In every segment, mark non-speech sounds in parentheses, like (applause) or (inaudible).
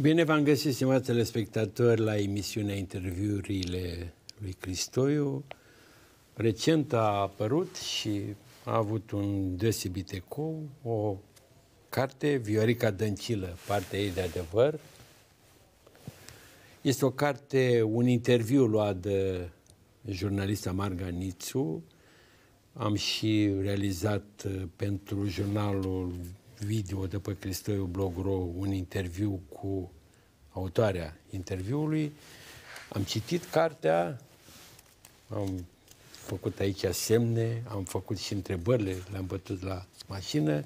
Bine v-am găsit, stimați telespectatori, la emisiunea interviurile lui Cristoiu. Recent a apărut și a avut un deosebit ecou, o carte, Viorica Dăncilă, partea ei de adevăr. Este o carte, un interviu luat de jurnalista Marga Nițu. Am și realizat eh, pentru jurnalul video de pe Cristoiu Blogro, un interviu cu autoarea interviului. Am citit cartea, am făcut aici semne, am făcut și întrebările, le-am bătut la mașină.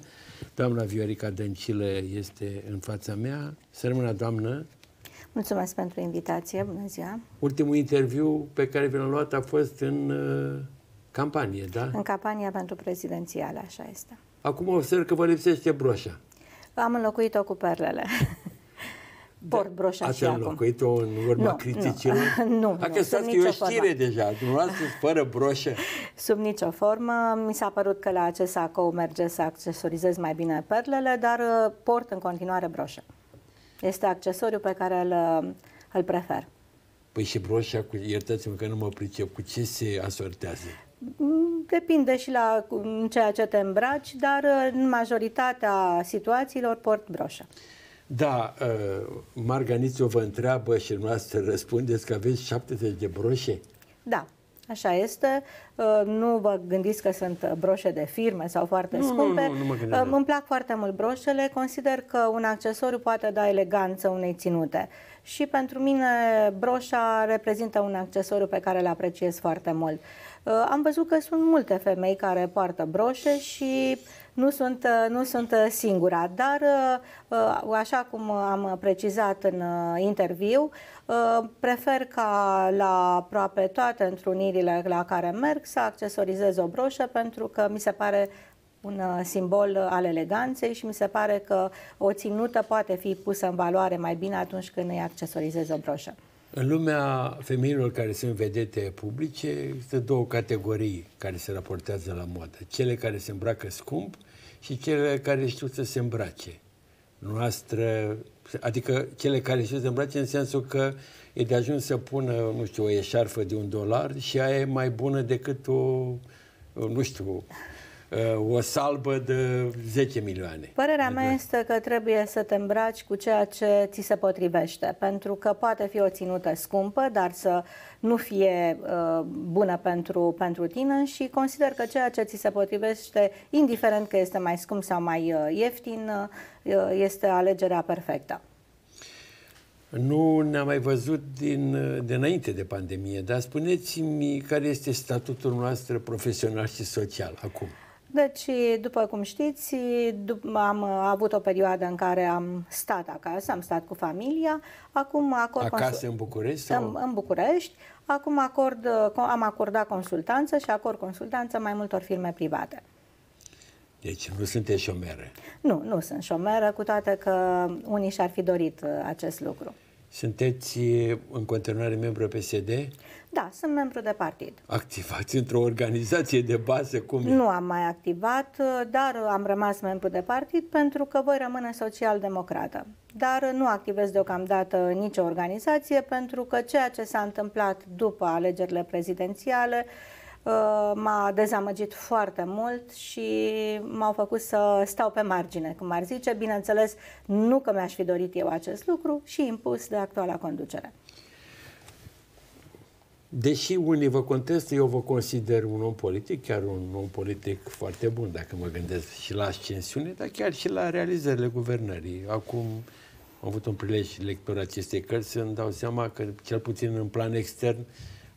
Doamna Viorica Dăncilă este în fața mea. Să rămână, doamnă! Mulțumesc pentru invitație, bună ziua! Ultimul interviu pe care vi l-am luat a fost în uh, campanie, da? În campania pentru prezidențială, așa este. Acum observ că vă lipsește broșa. Am înlocuit-o cu perlele. Da, Por broșa Ați și înlocuit-o în urma nu, criticilor? (laughs) Nu, nu. Dacă stați că e o știre formă. deja, dumneavoastră fără broșă. (laughs) Sub nicio formă. Mi s-a părut că la acest sacou merge să accesorizez mai bine perlele, dar uh, port în continuare broșă. Este accesoriu pe care îl, uh, îl prefer. Păi și broșa, iertați-mă că nu mă pricep, cu ce se asortează? Depinde și la ceea ce te îmbraci, dar uh, în majoritatea situațiilor port broșă. Da, uh, Marganițiu vă întreabă și noastră răspundeți că aveți 70 de broșe? Da, Așa este. Uh, nu vă gândiți că sunt broșe de firme sau foarte nu, scumpe. Nu, nu, nu mă uh, Îmi plac foarte mult broșele. Consider că un accesoriu poate da eleganță unei ținute. Și pentru mine broșa reprezintă un accesoriu pe care îl apreciez foarte mult. Uh, am văzut că sunt multe femei care poartă broșe și nu sunt, uh, nu sunt uh, singura, dar uh, așa cum am precizat în interviu, prefer ca la aproape toate întrunirile la care merg să accesorizez o broșă pentru că mi se pare un simbol al eleganței și mi se pare că o ținută poate fi pusă în valoare mai bine atunci când îi accesorizez o broșă. În lumea femeilor care sunt vedete publice, există două categorii care se raportează la modă. Cele care se îmbracă scump și cele care știu să se îmbrace. Noastră, adică cele care știu să se îmbrace în sensul că e de ajuns să pună, nu știu, o eșarfă de un dolar și aia e mai bună decât o, nu știu, Uh, o salbă de 10 milioane. Părerea mea este că trebuie să te îmbraci cu ceea ce ți se potrivește, pentru că poate fi o ținută scumpă, dar să nu fie uh, bună pentru, pentru tine și consider că ceea ce ți se potrivește, indiferent că este mai scump sau mai uh, ieftin, uh, uh este alegerea perfectă. Nu ne-am mai văzut din, uh, de înainte de pandemie, dar spuneți-mi care este statutul noastră profesional și social acum. Deci, după cum știți, am avut o perioadă în care am stat acasă, am stat cu familia. Acum acord acasă în București? Sau? În, în București. Acum acord, am acordat consultanță și acord consultanță mai multor firme private. Deci nu sunteți șomeră? Nu, nu sunt șomeră, cu toate că unii și-ar fi dorit uh, acest lucru. Sunteți în continuare membru PSD? Da, sunt membru de partid. Activați într-o organizație de bază? Cum e? Nu am mai activat, dar am rămas membru de partid pentru că voi rămâne social-democrată. Dar nu activez deocamdată nicio organizație pentru că ceea ce s-a întâmplat după alegerile prezidențiale uh, Uh, m-a dezamăgit foarte mult și m-au făcut să stau pe margine, cum ar zice. Bineînțeles, nu că mi-aș fi dorit eu acest lucru și impus de actuala conducere. Deși unii vă contestă, eu vă consider un om politic, chiar un om politic foarte bun, dacă mă gândesc și la ascensiune, dar chiar și la realizările guvernării. Acum am avut un prilej lector, acestei cărți să mi dau seama că, cel puțin în plan extern,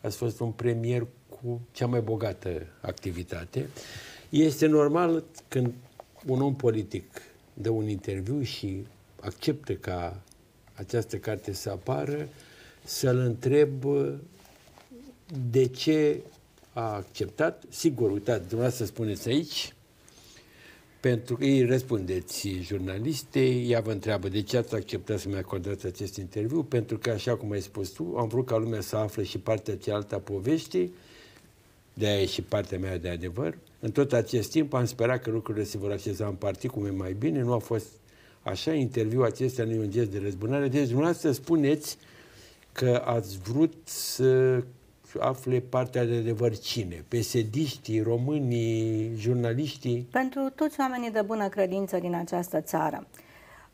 ați fost un premier cu cea mai bogată activitate. Este normal când un om politic dă un interviu și acceptă ca această carte să apară, să-l întreb uh, de ce a acceptat. Sigur, uitați, dumneavoastră spuneți aici, pentru că îi răspundeți jurnalistei, ea vă întreabă de ce ați acceptat să-mi acordați acest interviu, pentru că, așa cum ai spus tu, am vrut ca lumea să afle și partea cealaltă a poveștii, de aia e și partea mea de adevăr. În tot acest timp am sperat că lucrurile se vor așeza în partii cum e mai bine, nu a fost așa, interviul acesta nu e un gest de răzbunare. Deci dumneavoastră spuneți că ați vrut să afle partea de adevăr cine? Pesediștii, românii, jurnaliștii? Pentru toți oamenii de bună credință din această țară.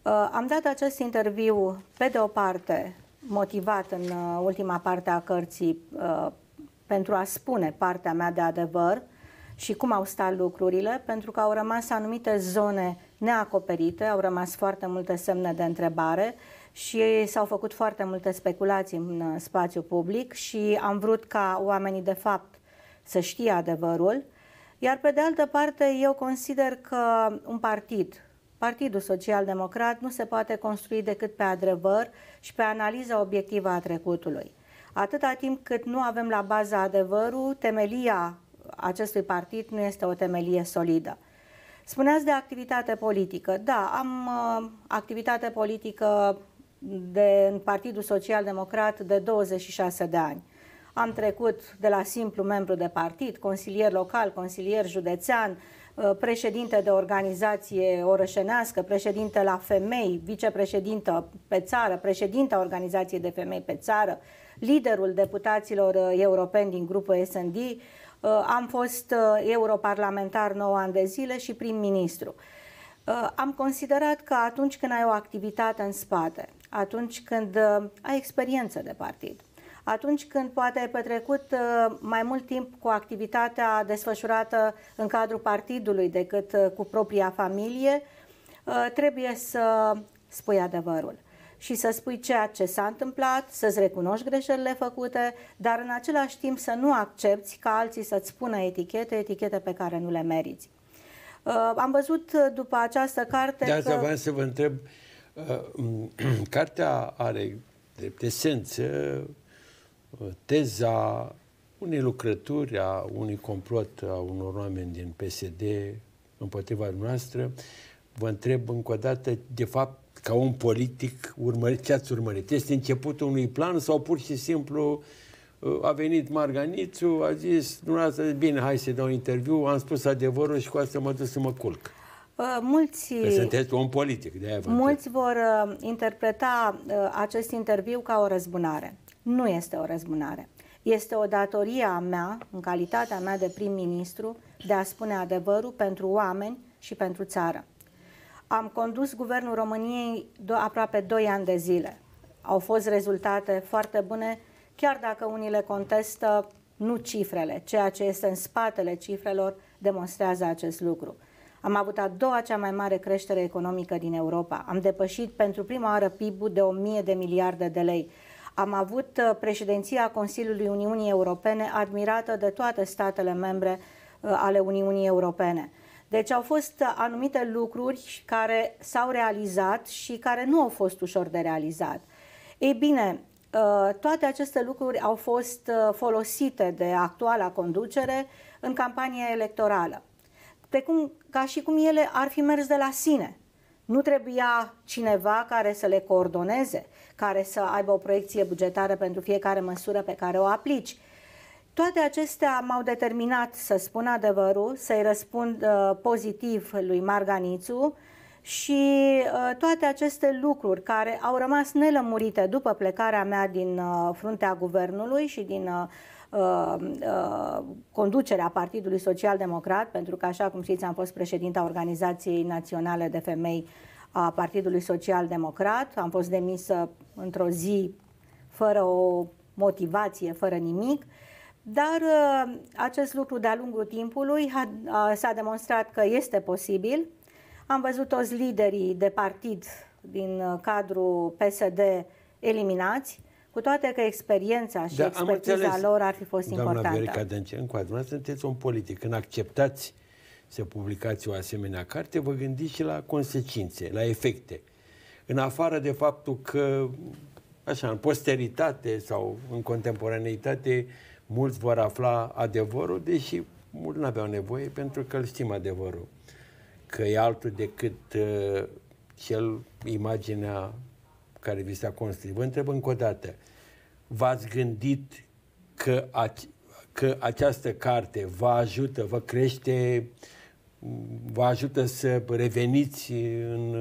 Uh, am dat acest interviu, pe de o parte, motivat în uh, ultima parte a cărții uh, pentru a spune partea mea de adevăr și cum au stat lucrurile, pentru că au rămas anumite zone neacoperite, au rămas foarte multe semne de întrebare și s-au făcut foarte multe speculații în uh, spațiu public și am vrut ca oamenii de fapt să știe adevărul. Iar pe de altă parte, eu consider că un partid, Partidul Social Democrat, nu se poate construi decât pe adevăr și pe analiza obiectivă a trecutului. Atâta timp cât nu avem la baza adevărul, temelia acestui partid nu este o temelie solidă. Spuneați de activitate politică. Da, am uh, activitate politică de, în Partidul Social Democrat de 26 de ani. Am trecut de la simplu membru de partid, consilier local, consilier județean, uh, președinte de organizație orășenească, președinte la femei, vicepreședintă pe țară, președinte a organizației de femei pe țară, liderul deputaților uh, europeni din grupul S&D, uh, am fost uh, europarlamentar 9 ani de zile și prim-ministru. Am considerat că atunci când ai o activitate în spate, atunci când ai experiență de partid, atunci când poate ai petrecut mai mult timp cu activitatea desfășurată în cadrul partidului decât cu propria familie, trebuie să spui adevărul și să spui ceea ce s-a întâmplat, să-ți recunoști greșelile făcute, dar în același timp să nu accepti ca alții să-ți spună etichete, etichete pe care nu le meriți. Uh, am văzut după această carte De că... să vă întreb, uh, (clears throat) cartea are drept esență uh, teza unei lucrături, a unui complot a unor oameni din PSD împotriva noastră. Vă întreb încă o dată, de fapt, ca un politic, urmări, ce ați urmărit? Este începutul unui plan sau pur și simplu uh, a venit Marganițu, a zis, dumneavoastră, bine, hai să dau un interviu, am spus adevărul și cu asta mă duc să mă culc. Uh, mulți, că sunteți politic, de Mulți vor uh, interpreta uh, acest interviu ca o răzbunare. Nu este o răzbunare. Este o datorie a mea, în calitatea mea de prim-ministru, de a spune adevărul pentru oameni și pentru țară. Am condus Guvernul României do- aproape 2 ani de zile. Au fost rezultate foarte bune, chiar dacă unii le contestă nu cifrele, ceea ce este în spatele cifrelor demonstrează acest lucru. Am avut a doua cea mai mare creștere economică din Europa. Am depășit pentru prima oară PIB-ul de 1000 de miliarde de lei. Am avut uh, președinția Consiliului Uniunii Europene admirată de toate statele membre uh, ale Uniunii Europene. Deci au fost uh, anumite lucruri care s-au realizat și care nu au fost ușor de realizat. Ei bine, uh, toate aceste lucruri au fost uh, folosite de actuala conducere în campania electorală. cum, ca și cum ele ar fi mers de la sine. Nu trebuia cineva care să le coordoneze, care să aibă o proiecție bugetară pentru fiecare măsură pe care o aplici. Toate acestea m-au determinat să spun adevărul, să-i răspund uh, pozitiv lui Marganițu și uh, toate aceste lucruri care au rămas nelămurite după plecarea mea din uh, fruntea guvernului și din uh, uh, uh, conducerea Partidului Social Democrat, pentru că, așa cum știți, am fost președinta Organizației Naționale de Femei a Partidului Social Democrat, am fost demisă într-o zi fără o motivație, fără nimic. Uh, dar uh, acest lucru de-a lungul timpului s-a demonstrat că este posibil. Am văzut toți liderii de partid din uh, cadrul PSD eliminați, cu toate că experiența și da, expertiza lor ar fi fost doamna importantă. Doamna Viorica încă o sunteți un politic. Când acceptați să publicați o asemenea carte, vă gândiți și la consecințe, la efecte. În afară de faptul că, așa, în posteritate sau în contemporaneitate, mulți vor afla adevărul, deși mulți nu aveau nevoie, pentru că îl știm adevărul. Că e altul decât uh, cel, imaginea care vi s-a construit. Vă întreb încă o dată, v-ați gândit că, ace- că această carte vă ajută, vă crește uh, vă ajută să reveniți în,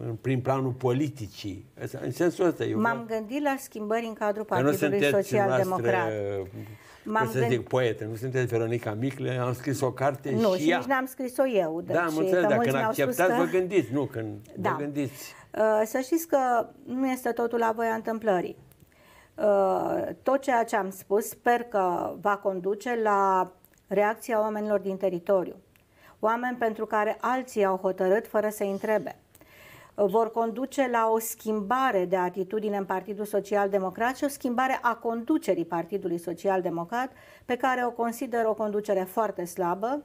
în, prin planul politicii. În sensul ăsta. Eu M-am vreau... gândit la schimbări în cadrul Partidului Social-Democrat. M-am să gând... zic poetă, nu sunteți Veronica Micle, am scris o carte nu, și, și ea. nici n-am scris-o eu. Deci da, am înțeles, dar când acceptați, că... vă gândiți, nu, când da. vă gândiți. Uh, să știți că nu este totul la voia întâmplării. Uh, tot ceea ce am spus sper că va conduce la reacția oamenilor din teritoriu oameni pentru care alții au hotărât fără să întrebe. Vor conduce la o schimbare de atitudine în Partidul Social Democrat și o schimbare a conducerii Partidului Social Democrat, pe care o consider o conducere foarte slabă,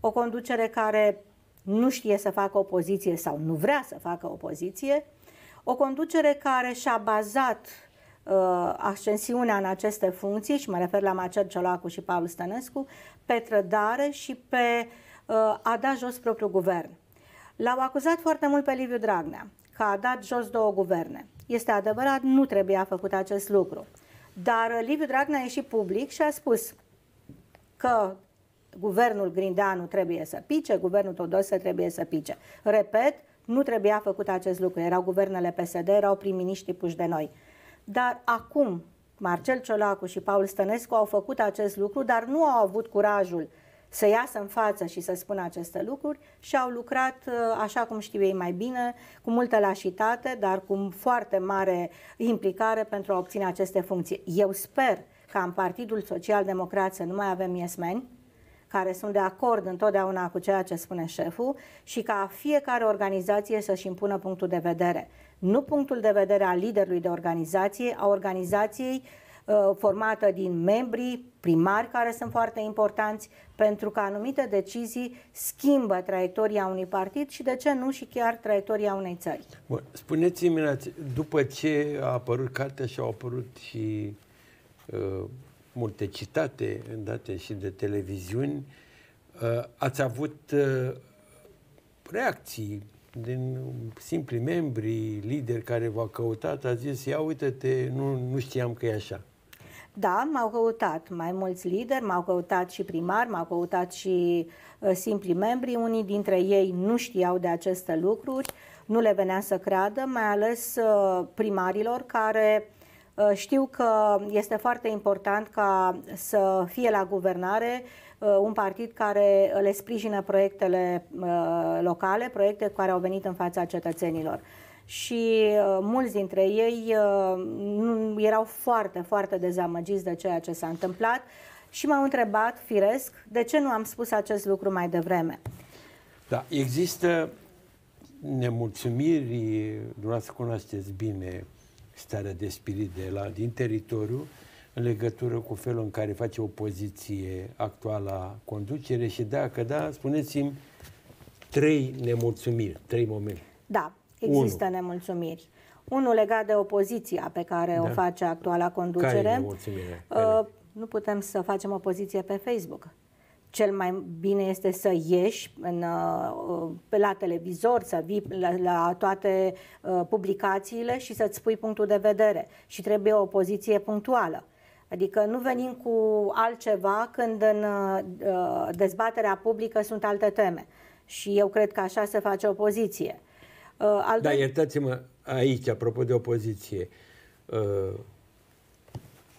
o conducere care nu știe să facă opoziție sau nu vrea să facă opoziție, o conducere care și-a bazat uh, ascensiunea în aceste funcții, și mă refer la Macer Ciolacu și Paul Stănescu, pe trădare și pe uh, Uh, a dat jos propriul guvern. L-au acuzat foarte mult pe Liviu Dragnea că a dat jos două guverne. Este adevărat, nu trebuia făcut acest lucru. Dar uh, Liviu Dragnea a ieșit public și a spus că guvernul Grindeanu trebuie să pice, guvernul Todosă trebuie să pice. Repet, nu trebuia făcut acest lucru. Erau guvernele PSD, erau prim-miniștri puși de noi. Dar acum, Marcel Ciolacu și Paul Stănescu au făcut acest lucru, dar nu au avut curajul să iasă în față și să spună aceste lucruri și au lucrat, uh, așa cum știu ei mai bine, cu multă lașitate, dar cu foarte mare implicare pentru a obține aceste funcții. Eu sper ca în Partidul Social Democrat să nu mai avem iesmeni, care sunt de acord întotdeauna cu ceea ce spune șeful și ca fiecare organizație să-și impună punctul de vedere. Nu punctul de vedere al liderului de organizație, a organizației uh, Uh, formată din membrii primari care sunt foarte importanți pentru că anumite decizii schimbă traiectoria unui partid și de ce nu și chiar traiectoria unei țări. Bun. Spuneți-mi, după ce a apărut cartea și au apărut și uh, multe citate în date și de televiziuni, uh, ați avut uh, reacții din simpli membri, lideri care v-au căutat, a zis, ia uite-te, nu, nu știam că e așa. Da, m-au căutat mai mulți lideri, m-au căutat și primar, m-au căutat și uh, simpli membri. Unii dintre ei nu știau de aceste lucruri, nu le venea să creadă, mai ales uh, primarilor care uh, știu că este foarte important ca să fie la guvernare uh, un partid care le sprijină proiectele uh, locale, proiecte care au venit în fața cetățenilor și uh, mulți dintre ei uh, nu, erau foarte, foarte dezamăgiți de ceea ce s-a întâmplat și m-au întrebat, firesc, de ce nu am spus acest lucru mai devreme. Da, există nemulțumiri, dumneavoastră cunoașteți bine starea de spirit de la, din teritoriu, în legătură cu felul în care face opoziție actuala conducere și dacă da, spuneți-mi trei nemulțumiri, trei momente. Da, Există Unu. nemulțumiri. Unul legat de opoziția pe care da. o face actuala conducere. Uh, care nu putem să facem opoziție pe Facebook. Cel mai bine este să ieși în, uh, pe la televizor, să vii la, la toate uh, publicațiile și să-ți spui punctul de vedere. Și trebuie o poziție punctuală. Adică nu venim cu altceva când în dezbaterea publică sunt alte teme. Și eu cred că așa se face opoziție Uh, al da, iertați-mă aici, apropo de opoziție. Uh,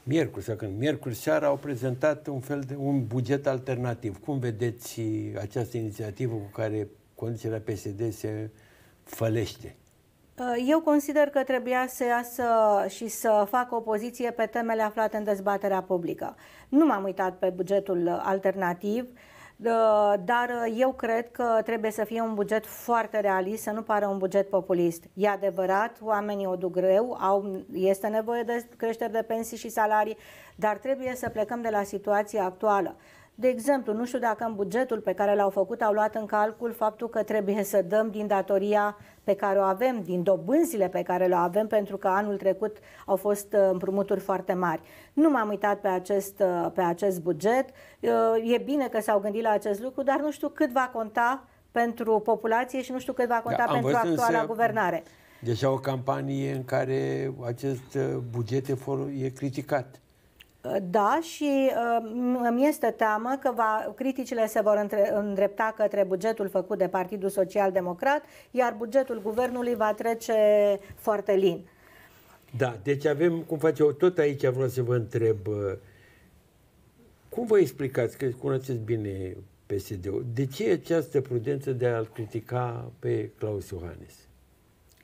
miercuri, sau când miercuri seara au prezentat un fel de un buget alternativ. Cum vedeți această inițiativă cu care conducerea PSD se fălește? Uh, eu consider că trebuia să iasă și să facă opoziție pe temele aflate în dezbaterea publică. Nu m-am uitat pe bugetul alternativ. Uh, dar uh, eu cred că trebuie să fie un buget foarte realist, să nu pară un buget populist. E adevărat, oamenii o duc greu, au, este nevoie de creșteri de pensii și salarii, dar trebuie să plecăm de la situația actuală. De exemplu, nu știu dacă în bugetul pe care l-au făcut au luat în calcul faptul că trebuie să dăm din datoria pe care o avem, din dobânzile pe care le avem, pentru că anul trecut au fost uh, împrumuturi foarte mari. Nu m-am uitat pe acest, uh, pe acest buget. Uh, e bine că s-au gândit la acest lucru, dar nu știu cât va conta pentru populație și nu știu cât va conta da, pentru actuala însă... guvernare. Deja o campanie în care acest buget e, e criticat. Da, și uh, îmi este teamă că va, criticile se vor între, îndrepta către bugetul făcut de Partidul Social Democrat, iar bugetul guvernului va trece foarte lin. Da, deci avem, cum face eu, tot aici vreau să vă întreb, uh, cum vă explicați, că cunoașteți bine PSD-ul, de ce această prudență de a-l critica pe Claus Iohannis?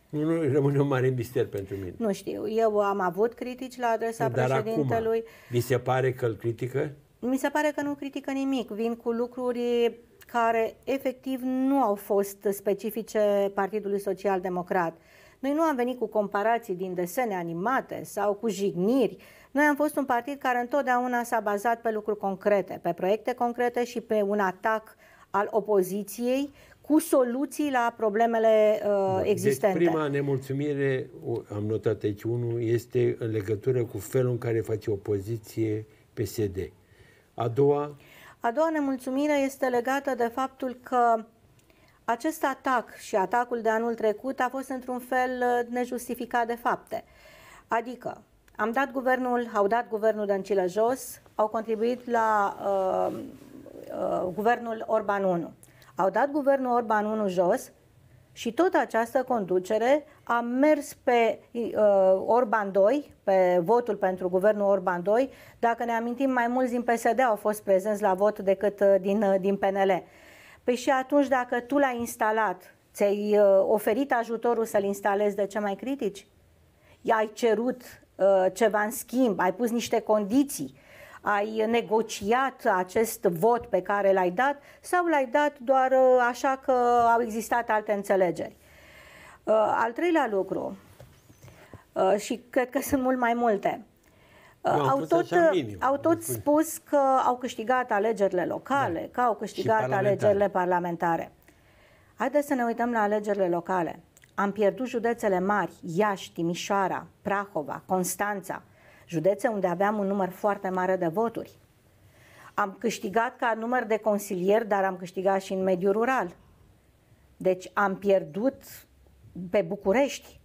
Nu, nu, rămâne un mare mister pentru mine. Nu știu, eu am avut critici la adresa Dar președintelui. Acum, vi se pare că îl critică? Mi se pare că nu critică nimic. Vin cu lucruri care efectiv nu au fost specifice Partidului Social Democrat. Noi nu am venit cu comparații din desene animate sau cu jigniri. Noi am fost un partid care întotdeauna s-a bazat pe lucruri concrete, pe proiecte concrete și pe un atac al opoziției cu soluții la problemele uh, da, deci existente. Deci prima nemulțumire, am notat aici unul, este în legătură cu felul în care face opoziție PSD. A doua? A doua nemulțumire este legată de faptul că acest atac și atacul de anul trecut a fost într-un fel uh, nejustificat de fapte. Adică, am dat guvernul, au dat guvernul Dăncilă jos, au contribuit la uh, uh, guvernul Orban 1. Au dat guvernul Orban unul jos și tot această conducere a mers pe uh, Orban 2, pe votul pentru guvernul Orban 2. Dacă ne amintim, mai mulți din PSD au fost prezenți la vot decât uh, din, uh, din PNL. Păi și atunci, dacă tu l-ai instalat, ți-ai uh, oferit ajutorul să-l instalezi de ce mai critici? I-ai cerut uh, ceva în schimb, ai pus niște condiții ai negociat acest vot pe care l-ai dat sau l-ai dat doar uh, așa că au existat alte înțelegeri. Uh, al treilea lucru, uh, și cred că sunt mult mai multe, eu au tot, minim, au tot spus că au câștigat alegerile locale, da. că au câștigat parlamentare. alegerile parlamentare. Haideți să ne uităm la alegerile locale. Am pierdut județele mari, Iași, Timișoara, Prahova, Constanța județe unde aveam un număr foarte mare de voturi. Am câștigat ca număr de consilier, dar am câștigat și în mediul rural. Deci am pierdut pe București.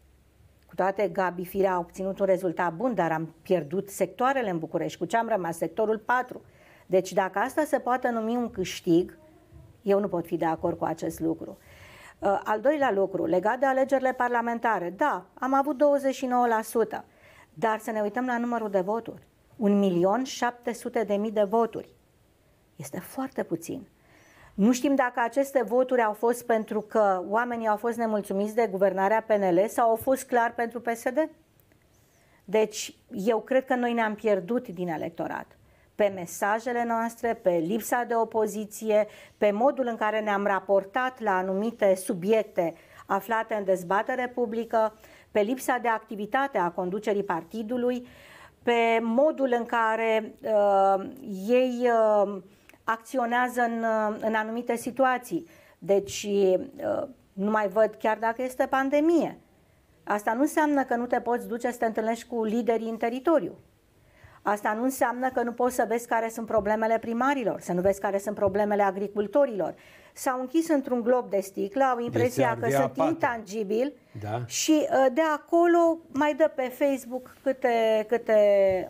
Cu toate, Gabi Firea a obținut un rezultat bun, dar am pierdut sectoarele în București. Cu ce am rămas? Sectorul 4. Deci dacă asta se poate numi un câștig, eu nu pot fi de acord cu acest lucru. Uh, al doilea lucru, legat de alegerile parlamentare, da, am avut 29%. Dar să ne uităm la numărul de voturi. un milion șapte sute de voturi. Este foarte puțin. Nu știm dacă aceste voturi au fost pentru că oamenii au fost nemulțumiți de guvernarea PNL sau au fost clar pentru PSD. Deci, eu cred că noi ne-am pierdut din electorat pe mesajele noastre, pe lipsa de opoziție, pe modul în care ne-am raportat la anumite subiecte aflate în dezbatere publică pe lipsa de activitate a conducerii partidului, pe modul în care uh, ei uh, acționează în, uh, în anumite situații. Deci uh, nu mai văd chiar dacă este pandemie. Asta nu înseamnă că nu te poți duce să te întâlnești cu liderii în teritoriu. Asta nu înseamnă că nu poți să vezi care sunt problemele primarilor, să nu vezi care sunt problemele agricultorilor. S-au închis într-un glob de sticlă, au deci impresia deci că sunt pată. intangibili da. și uh, de acolo mai dă pe Facebook câte, câte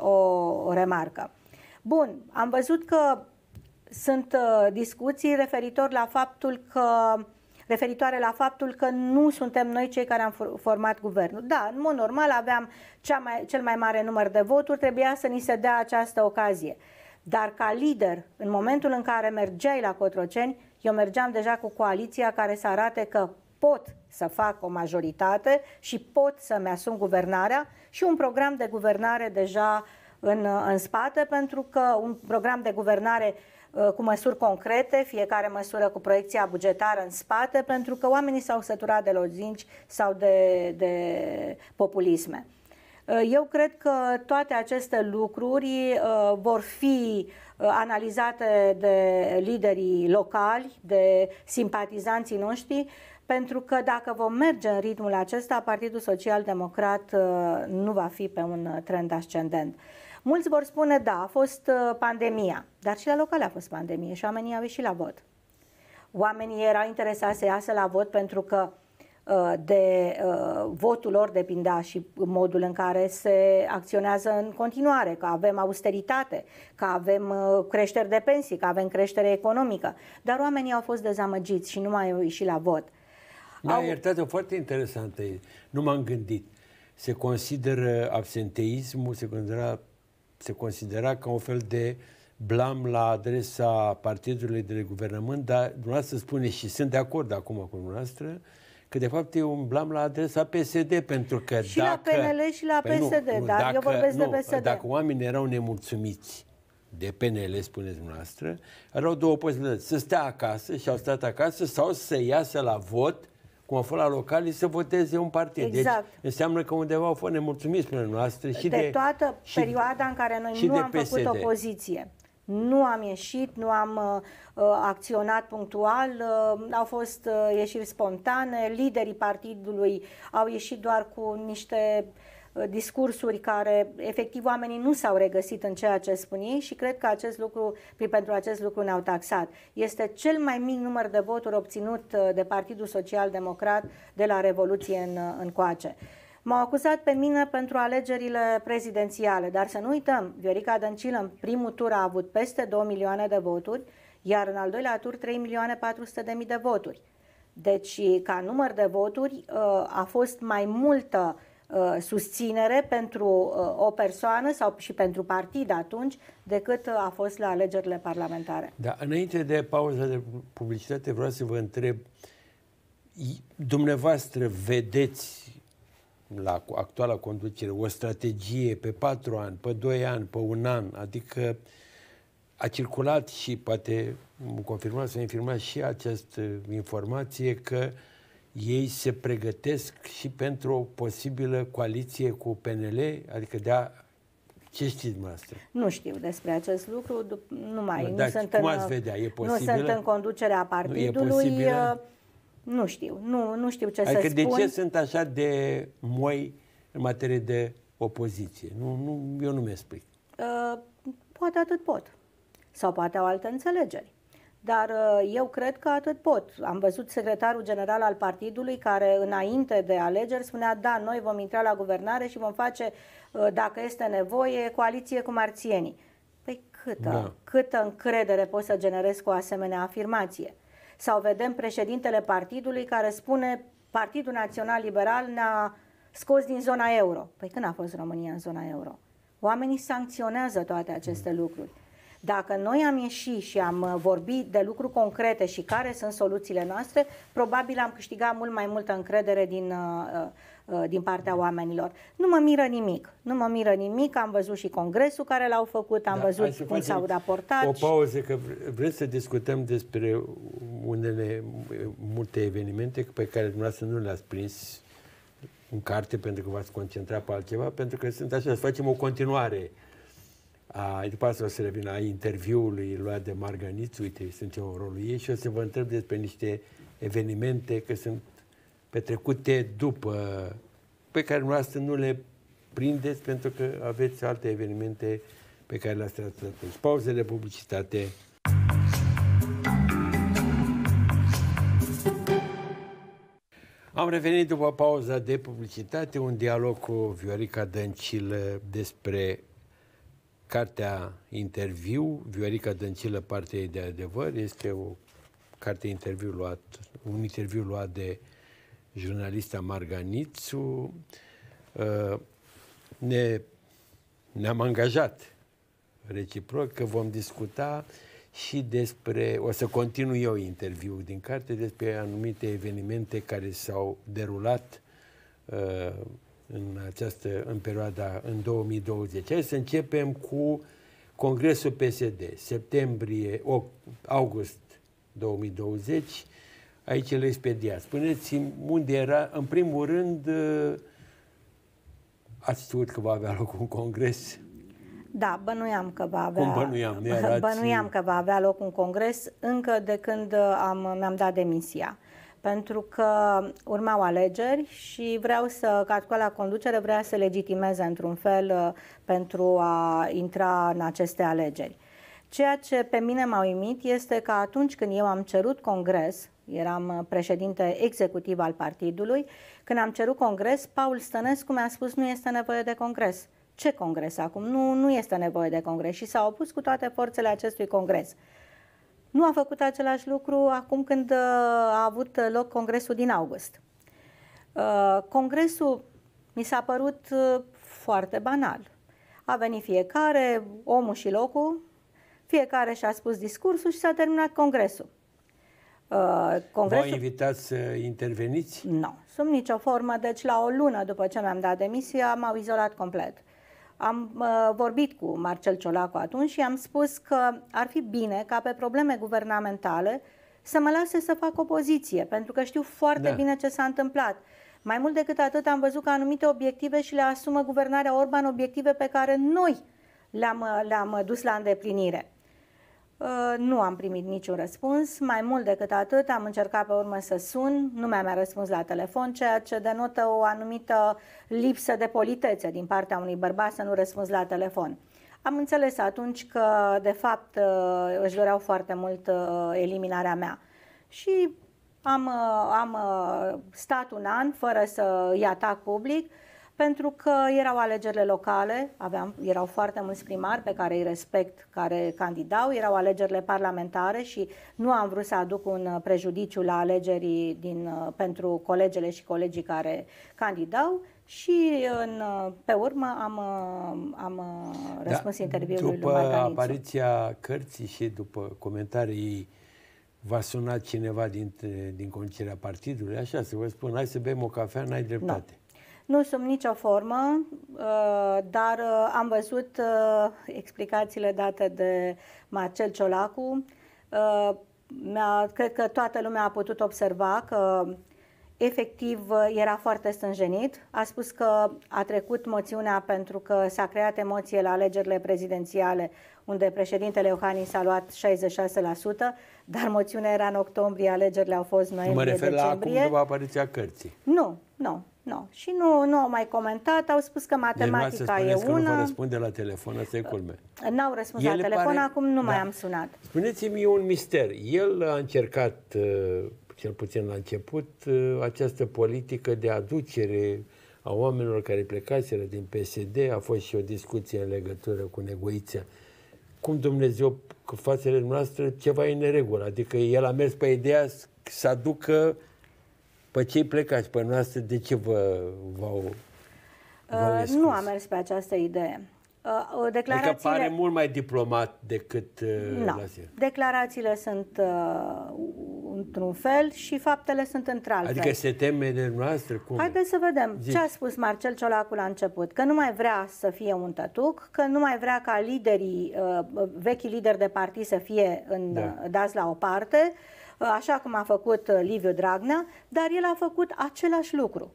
o remarcă. Bun, am văzut că sunt uh, discuții referitor la faptul că referitoare la faptul că nu suntem noi cei care am format guvernul. Da, în mod normal aveam cea mai, cel mai mare număr de voturi, trebuia să ni se dea această ocazie. Dar ca lider, în momentul în care mergeai la Cotroceni, eu mergeam deja cu coaliția care să arate că pot să fac o majoritate și pot să-mi asum guvernarea și un program de guvernare deja în, în spate, pentru că un program de guvernare uh, Uh, cu măsuri concrete, fiecare măsură cu proiecția bugetară în spate, pentru că oamenii s-au săturat de lozinci sau de, de populisme. Uh, eu cred că toate aceste lucruri uh, vor fi analizate de liderii locali, de simpatizanții noștri, pentru că dacă vom merge în ritmul acesta, Partidul Social Democrat nu va fi pe un trend ascendent. Mulți vor spune, da, a fost uh, pandemia, dar și la locale a fost pandemie și oamenii au ieșit la vot. Oamenii erau interesați să iasă la vot pentru că uh, de uh, votul lor depindea și modul în care se acționează în continuare, că avem austeritate, că avem creșteri de pensii, că avem creștere economică. Dar oamenii au fost dezamăgiți și nu mai au ieșit la vot. Da, au... iertat o foarte interesantă Nu m-am gândit. Se consideră absenteismul, se consideră se considera ca un fel de blam la adresa partidului de guvernământ, dar dumneavoastră spune și sunt de acord acum cu dumneavoastră, că de fapt e un blam la adresa PSD, pentru că și dacă... la PNL și la păi PSD, nu, nu, dar dacă, eu vorbesc nu, de PSD. Dacă oamenii erau nemulțumiți de PNL, spuneți dumneavoastră, erau două posibilități, să stea acasă și au stat acasă sau să iasă la vot cum au fost la locali, să voteze un partid. Deci, exact. Deci înseamnă că undeva au fost nemulțumiți pe noastră. Și de, de toată și, perioada în care noi nu am PSD. făcut opoziție. Nu am ieșit, nu am uh, uh, acționat punctual, uh, au fost uh, ieșiri spontane, liderii partidului au ieșit doar cu niște uh, Uh, discursuri care efectiv oamenii nu s-au regăsit în ceea ce spun ei și cred că acest lucru, pentru acest lucru ne-au taxat. Este cel mai mic număr de voturi obținut uh, de Partidul Social Democrat de la Revoluție în, uh, în coace. M-au acuzat pe mine pentru alegerile prezidențiale, dar să nu uităm, Viorica Dăncilă în primul tur a avut peste 2 milioane de voturi, iar în al doilea tur 3 milioane 400 de mii de voturi. Deci, ca număr de voturi, a fost mai multă Uh, susținere pentru uh, o persoană sau și pentru partid atunci decât uh, a fost la alegerile parlamentare. Da, înainte de pauza de publicitate vreau să vă întreb dumneavoastră vedeți la actuala conducere o strategie pe patru ani, pe doi ani, pe un an, adică a circulat și poate confirmați să infirmați și această informație că uh, ei se pregătesc și pentru o posibilă coaliție cu PNL, adică de a ce știți dumneavoastră? Nu știu despre acest lucru, nu mai. Nu, nu sunt cum în, ați vedea? E posibilă? Nu sunt în conducerea partidului. Nu, e uh, nu știu, nu, nu știu ce adică să spun. Adică de ce sunt așa de moi în materie de opoziție? Nu, nu, eu nu mi explic. Uh, poate atât pot. Sau poate au alte înțelegeri. Dar uh, eu cred că atât pot. Am văzut secretarul general al partidului care înainte de alegeri spunea da, noi vom intra la guvernare și vom face, uh, dacă este nevoie, coaliție cu marțienii. Păi câtă, da. câtă încredere poți să generezi cu o asemenea afirmație? Sau vedem președintele partidului care spune Partidul Național Liberal ne-a scos din zona euro. Păi când a fost România în zona euro? Oamenii sancționează toate aceste lucruri. Dacă noi am ieșit și am uh, vorbit de lucruri concrete și care sunt soluțiile noastre, probabil am câștigat mult mai multă încredere din, uh, uh, din partea oamenilor. Nu mă miră nimic, nu mă miră nimic, am văzut și congresul care l-au făcut, am da, văzut cum s-au raportat. O pauză, că vreți să discutăm despre unele multe evenimente pe care dumneavoastră nu le-ați prins în carte pentru că v-ați concentrat pe altceva, pentru că sunt așa, să facem o continuare a, după asta o să revin la lui luat de Marganiț, uite, sunt eu în rolul ei și o să vă întreb despre niște evenimente că sunt petrecute după, pe care noastră nu le prindeți pentru că aveți alte evenimente pe care le-ați tratat atunci. Deci, pauzele, publicitate. Am revenit după pauza de publicitate, un dialog cu Viorica Dăncilă despre cartea Interviu, Viorica Dăncilă, partea ei de adevăr, este o carte interviu luat, un interviu luat de jurnalista Marganițu. Uh, ne, ne-am angajat reciproc că vom discuta și despre, o să continu eu interviul din carte, despre anumite evenimente care s-au derulat uh, în, această, în perioada, în 2020. Hai să începem cu Congresul PSD, septembrie, august 2020, aici le expedia. Spuneți-mi unde era, în primul rând, uh, ați știut că va avea loc un congres? Da, bănuiam că va avea, Cum bănuiam? erați... (laughs) bănuiam că va avea loc un congres încă de când uh, am, mi-am dat demisia pentru că urmau alegeri și vreau să, ca actuala conducere vrea să legitimeze într-un fel uh, pentru a intra în aceste alegeri. Ceea ce pe mine m-a uimit este că atunci când eu am cerut congres, eram uh, președinte executiv al partidului, când am cerut congres, Paul Stănescu mi-a spus nu este nevoie de congres. Ce congres acum? Nu, nu este nevoie de congres și s-a opus cu toate forțele acestui congres. Nu a făcut același lucru acum când uh, a avut uh, loc congresul din august. Uh, congresul mi s-a părut foarte banal. A venit fiecare, omul și locul, fiecare și-a spus discursul și s-a terminat congresul. Congresul... Vă invitați să interveniți? Nu, sunt nicio formă. Deci la o lună după ce mi-am dat demisia, m-au izolat complet. Uh, am uh, vorbit cu Marcel Ciolacu atunci și am spus că ar fi bine ca pe probleme guvernamentale să mă lase să fac opoziție, pentru că știu foarte da. bine ce s-a întâmplat. Mai mult decât atât, am văzut că anumite obiective și le asumă guvernarea Orban, obiective pe care noi le-am, uh, le-am uh, dus la îndeplinire. Uh, nu am primit niciun răspuns. Mai mult decât atât, am încercat pe urmă să sun, nu mi-a mai răspuns la telefon, ceea ce denotă o anumită lipsă de politețe din partea unui bărbat să nu răspuns la telefon. Am înțeles atunci că, de fapt, uh, își doreau foarte mult uh, eliminarea mea. Și am, am stat un an fără să-i atac public, pentru că erau alegerile locale, aveam, erau foarte mulți primari pe care îi respect, care candidau, erau alegerile parlamentare și nu am vrut să aduc un uh, prejudiciu la alegerii din, uh, pentru colegele și colegii care candidau și uh, în, pe urmă am, am da. răspuns da, interviului după lui După apariția cărții și după comentarii va suna cineva din, din conducerea partidului, așa, să vă spun, hai să bem o cafea, n-ai dreptate. Da. Nu sunt nicio formă, uh, dar uh, am văzut uh, explicațiile date de Marcel Ciolacu. Cred că toată lumea a putut observa că efectiv era foarte stânjenit. A spus că a trecut moțiunea pentru că s-a creat emoție la alegerile prezidențiale, unde președintele Iohannis a luat 66%, dar moțiunea era în octombrie, alegerile au fost noiembrie, Nu mă refer decembrie. la acum după apariția cărții. Nu, nu. Nu. Și nu, nu au mai comentat, au spus că deci matematica deci, e una. Că nu răspunde la telefon, asta e culme. Uh, n-au răspuns El la telefon, pare... acum nu da. mai am sunat. Spuneți-mi un mister. El a încercat, uh, cel puțin la început, uh, această politică de aducere a oamenilor care plecaseră din PSD. A fost și o discuție în legătură cu negoiția. Cum Dumnezeu, cu fațele noastre, ceva e în neregulă. Adică el a mers pe ideea să aducă pe cei plecați pe noastră, de ce vă, v-au, v-au uh, Nu am mers pe această idee. Uh, declarațiile... Adică pare mult mai diplomat decât uh, no. Declarațiile sunt uh, într-un fel și faptele sunt într-alt Adică se teme de noastră? Cum? Haideți să vedem. Zici. Ce a spus Marcel Ciolacu la început? Că nu mai vrea să fie un tătuc, că nu mai vrea ca liderii, uh, vechi lideri de partii să fie în, da. dați la o parte, uh, Uh, așa cum a făcut uh, Liviu Dragnea, dar el a făcut același lucru.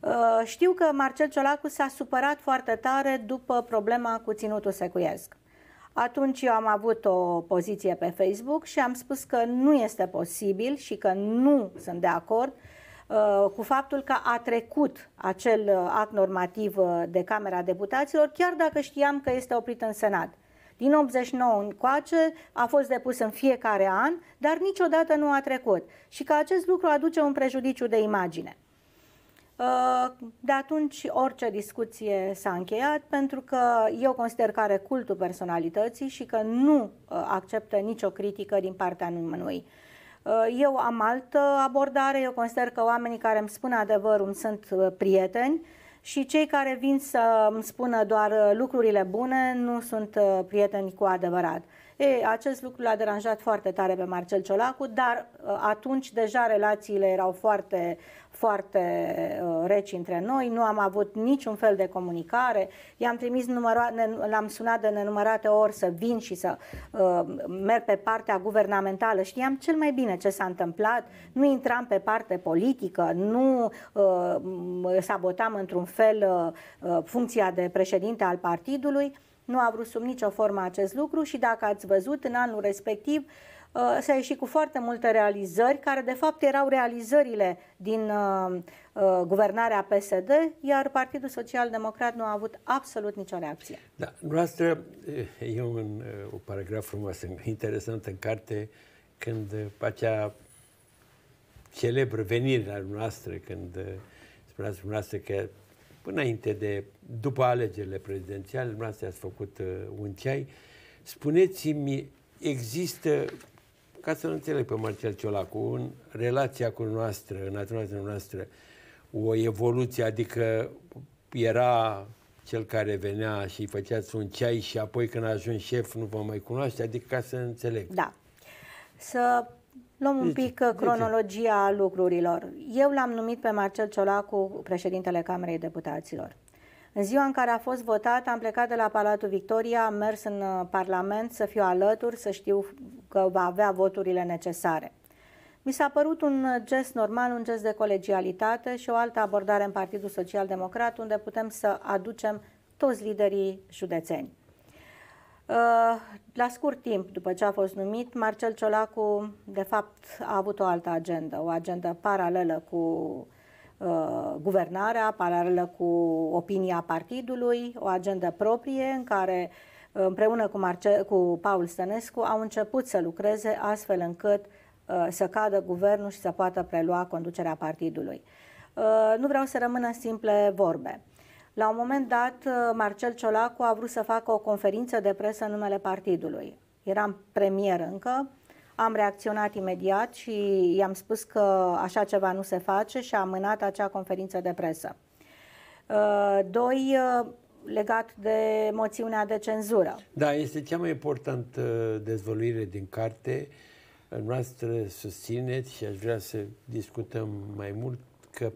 Uh, știu că Marcel Ciolacu s-a supărat foarte tare după problema cu ținutul secuiesc. Atunci eu am avut o poziție pe Facebook și am spus că nu este posibil și că nu sunt de acord cu faptul că a trecut acel act normativ de Camera Deputaților, chiar dacă știam că este oprit în Senat. Din 89 încoace a fost depus în fiecare an, dar niciodată nu a trecut și că acest lucru aduce un prejudiciu de imagine. Uh, de atunci orice discuție s-a încheiat pentru că eu consider că are cultul personalității și că nu uh, acceptă nicio critică din partea nimănui. Uh, eu am altă abordare, eu consider că oamenii care îmi spun adevărul sunt prieteni și cei care vin să îmi spună doar uh, lucrurile bune nu sunt uh, prieteni cu adevărat. E, acest lucru l-a deranjat foarte tare pe Marcel Ciolacu, dar uh, atunci deja relațiile erau foarte, foarte uh, reci între noi, nu am avut niciun fel de comunicare, i-am trimis l-am sunat de nenumărate ori să vin și să uh, merg pe partea guvernamentală, știam cel mai bine ce s-a întâmplat, nu intram pe parte politică, nu uh, sabotam într-un fel uh, uh, funcția de președinte al partidului, nu a vrut sub nicio formă acest lucru și dacă ați văzut în anul respectiv uh, s-a ieșit cu foarte multe realizări, care de fapt erau realizările din uh, uh, guvernarea PSD, iar Partidul Social Democrat nu a avut absolut nicio reacție. Da, noastră, eh, eu un, eh, un paragraf frumos, (laughs) interesant în carte, când eh, acea celebră venire a noastră, când spuneați dumneavoastră că înainte de, după alegerile prezidențiale, dumneavoastră ați făcut uh, un ceai, spuneți-mi, există, ca să nu înțeleg pe Marcel Ciolacu, în relația cu noastră, în natura noastră, o evoluție, adică era cel care venea și făceați un ceai și apoi când a ajuns șef nu vă mai cunoaște, adică ca să înțeleg. Da. Să Luăm un pic cronologia lucrurilor. Eu l-am numit pe Marcel Ciolacu președintele Camerei Deputaților. În ziua în care a fost votat, am plecat de la Palatul Victoria, am mers în uh, Parlament să fiu alături, să știu că va avea voturile necesare. Mi s-a părut un gest normal, un gest de colegialitate și o altă abordare în Partidul Social Democrat, unde putem să aducem toți liderii județeni. Uh, la scurt timp, după ce a fost numit, Marcel Ciolacu, de fapt, a avut o altă agendă, o agendă paralelă cu uh, guvernarea, paralelă cu opinia partidului, o agendă proprie în care, uh, împreună cu, Marce- cu Paul Stănescu, au început să lucreze astfel încât uh, să cadă guvernul și să poată prelua conducerea partidului. Uh, nu vreau să rămână simple vorbe. La un moment dat, uh, Marcel Ciolacu a vrut să facă o conferință de presă în numele partidului. Eram premier încă, am reacționat imediat și i-am spus că așa ceva nu se face și am amânat acea conferință de presă. Uh, doi, uh, legat de moțiunea de cenzură. Da, este cea mai importantă dezvăluire din carte. Noastră susțineți și aș vrea să discutăm mai mult că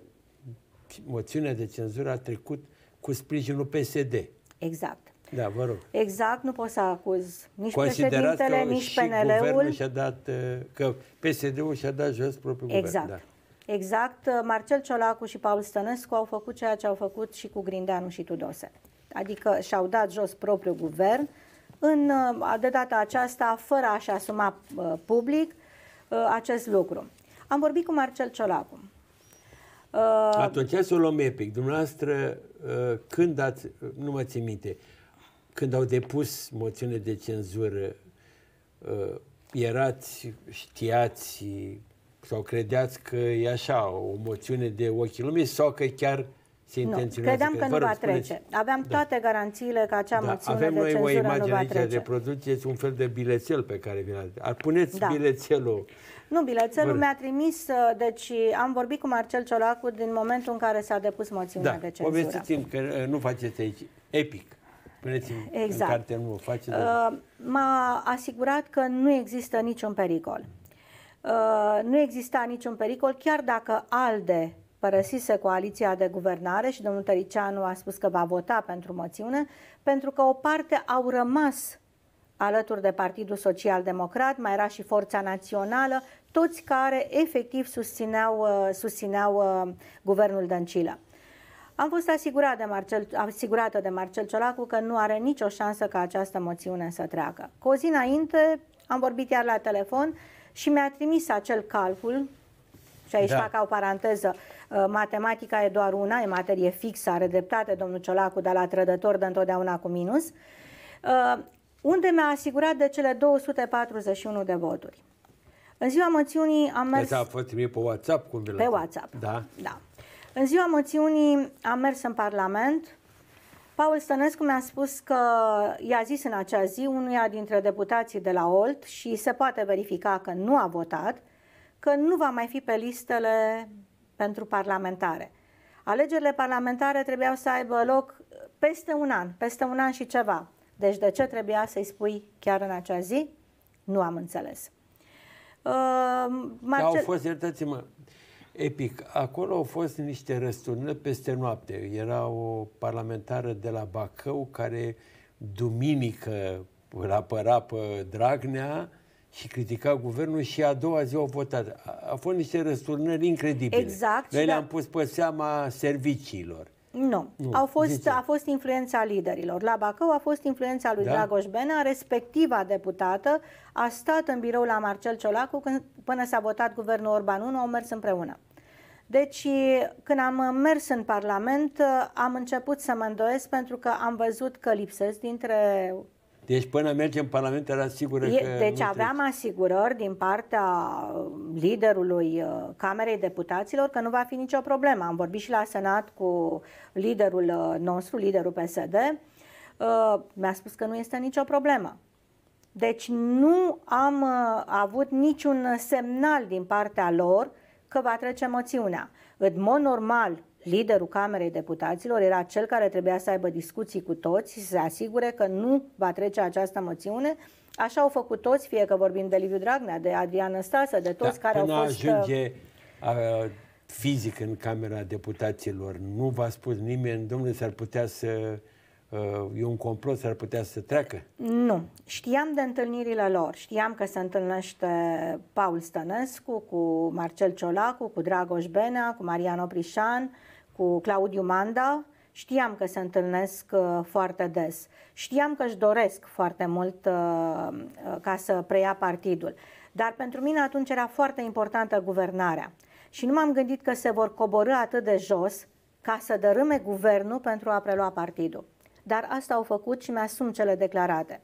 moțiunea de cenzură a trecut cu sprijinul PSD. Exact. Da, vă rog. Exact, nu pot să acuz nici Considerați președintele, că nici și PNL-ul. Guvernul și-a dat, uh, că PSD-ul și-a dat jos propriul exact. guvern. Da. Exact. Uh, Marcel Ciolacu și Paul Stănescu au făcut ceea ce au făcut și cu Grindeanu și Tudose. Adică și-au dat jos propriul guvern, în, uh, de data aceasta, fără a-și asuma public acest lucru. Am vorbit cu Marcel Ciolacu. Uh, Atunci să o luăm epic. Dumneavoastră, uh, când ați, nu mă țin minte, când au depus moțiune de cenzură, uh, erați, știați sau credeați că e așa, o moțiune de ochii lumii sau că chiar se intenționează? Nu, credeam că, că nu va spuneți. trece. Aveam da. toate garanțiile că acea da. moțiune Avem de noi cenzură o imagine nu va aici trece. de producție, un fel de bilețel pe care vi l Ar puneți da. bilețelul nu, bilețelul mi-a trimis, uh, deci uh, am vorbit cu Marcel Ciolacu din momentul în care s-a depus moțiunea da, de cenzură. povestiți-mi că uh, nu faceți aici epic. Puneți-mi exact. în carte, nu o face. Uh, m-a asigurat că nu există niciun pericol. Uh, nu exista niciun pericol, chiar dacă ALDE părăsise coaliția de guvernare și domnul Tăricianu a spus că va vota pentru moțiune, pentru că o parte au rămas alături de Partidul Social Democrat, mai era și Forța Națională toți care efectiv susțineau, uh, susțineau uh, guvernul Dăncilă. Am fost asigurat de Marcel, asigurată de Marcel Ciolacu că nu are nicio șansă ca această moțiune să treacă. Cu o zi înainte am vorbit iar la telefon și mi-a trimis acel calcul și aici da. fac o paranteză, uh, matematica e doar una, e materie fixă, are dreptate domnul Ciolacu, dar la trădător de întotdeauna cu minus, unde mi-a asigurat de cele 241 de voturi. În ziua mățiunii am mers... Asta a fost mie pe WhatsApp? Cum pe WhatsApp, da. da. În ziua mățiunii am mers în Parlament. Paul Stănescu mi-a spus că i-a zis în acea zi unuia dintre deputații de la Olt și se poate verifica că nu a votat, că nu va mai fi pe listele pentru parlamentare. Alegerile parlamentare trebuiau să aibă loc peste un an, peste un an și ceva. Deci de ce trebuia să-i spui chiar în acea zi? Nu am înțeles. Uh, Marcel... Da, au fost, iertați-mă, epic. Acolo au fost niște răsturnări peste noapte. Era o parlamentară de la Bacău care duminică îl apăra pe Dragnea și critica guvernul și a doua zi au votat. A, a fost niște răsturnări incredibile. Exact. Noi le-am da. pus pe seama serviciilor. Nu. nu. Au fost, a fost influența liderilor. La Bacău a fost influența lui da? Dragoș Bena, respectiva deputată a stat în birou la Marcel Ciolacu când, până s-a votat guvernul Orban 1, au mers împreună. Deci, când am mers în Parlament, am început să mă îndoiesc pentru că am văzut că lipsesc dintre deci până mergem în Parlament era sigură e, că... Deci aveam trec. asigurări din partea uh, liderului uh, Camerei Deputaților că nu va fi nicio problemă. Am vorbit și la Senat cu liderul uh, nostru, liderul PSD, mi-a spus că nu este nicio problemă. Deci nu am avut niciun semnal din partea lor că va trece moțiunea. În mod normal, Liderul Camerei Deputaților era cel care trebuia să aibă discuții cu toți și să se asigure că nu va trece această moțiune. Așa au făcut toți, fie că vorbim de Liviu Dragnea, de Adrian Stasă, de toți da, care până au fost... Uh, ajunge uh, fizic în Camera Deputaților, nu v-a spus nimeni, domnule, s-ar putea să uh, e un complot, s-ar putea să treacă? Nu. Știam de întâlnirile lor. Știam că se întâlnește Paul Stănescu cu Marcel Ciolacu, cu Dragoș Benea, cu Marian Oprișan, cu Claudiu Manda, știam că se întâlnesc uh, foarte des. Știam că își doresc foarte mult uh, uh, ca să preia partidul. Dar pentru mine atunci era foarte importantă guvernarea. Și nu m-am gândit că se vor coborâ atât de jos ca să dărâme guvernul pentru a prelua partidul. Dar asta au făcut și mi-asum cele declarate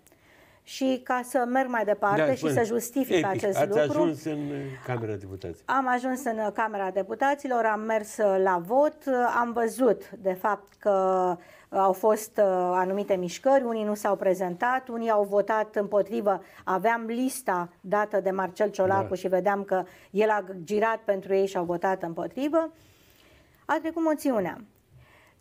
și ca să merg mai departe da, și să justific Epic. acest Ați lucru. ajuns în uh, Camera Deputaților. Am ajuns în uh, Camera Deputaților, am mers uh, la vot, am văzut de fapt că au fost anumite mișcări, unii nu s-au prezentat, unii au votat împotrivă. Aveam lista dată de Marcel Ciolacu da. și vedeam că el a girat pentru ei și au votat împotrivă. A trecut moțiunea.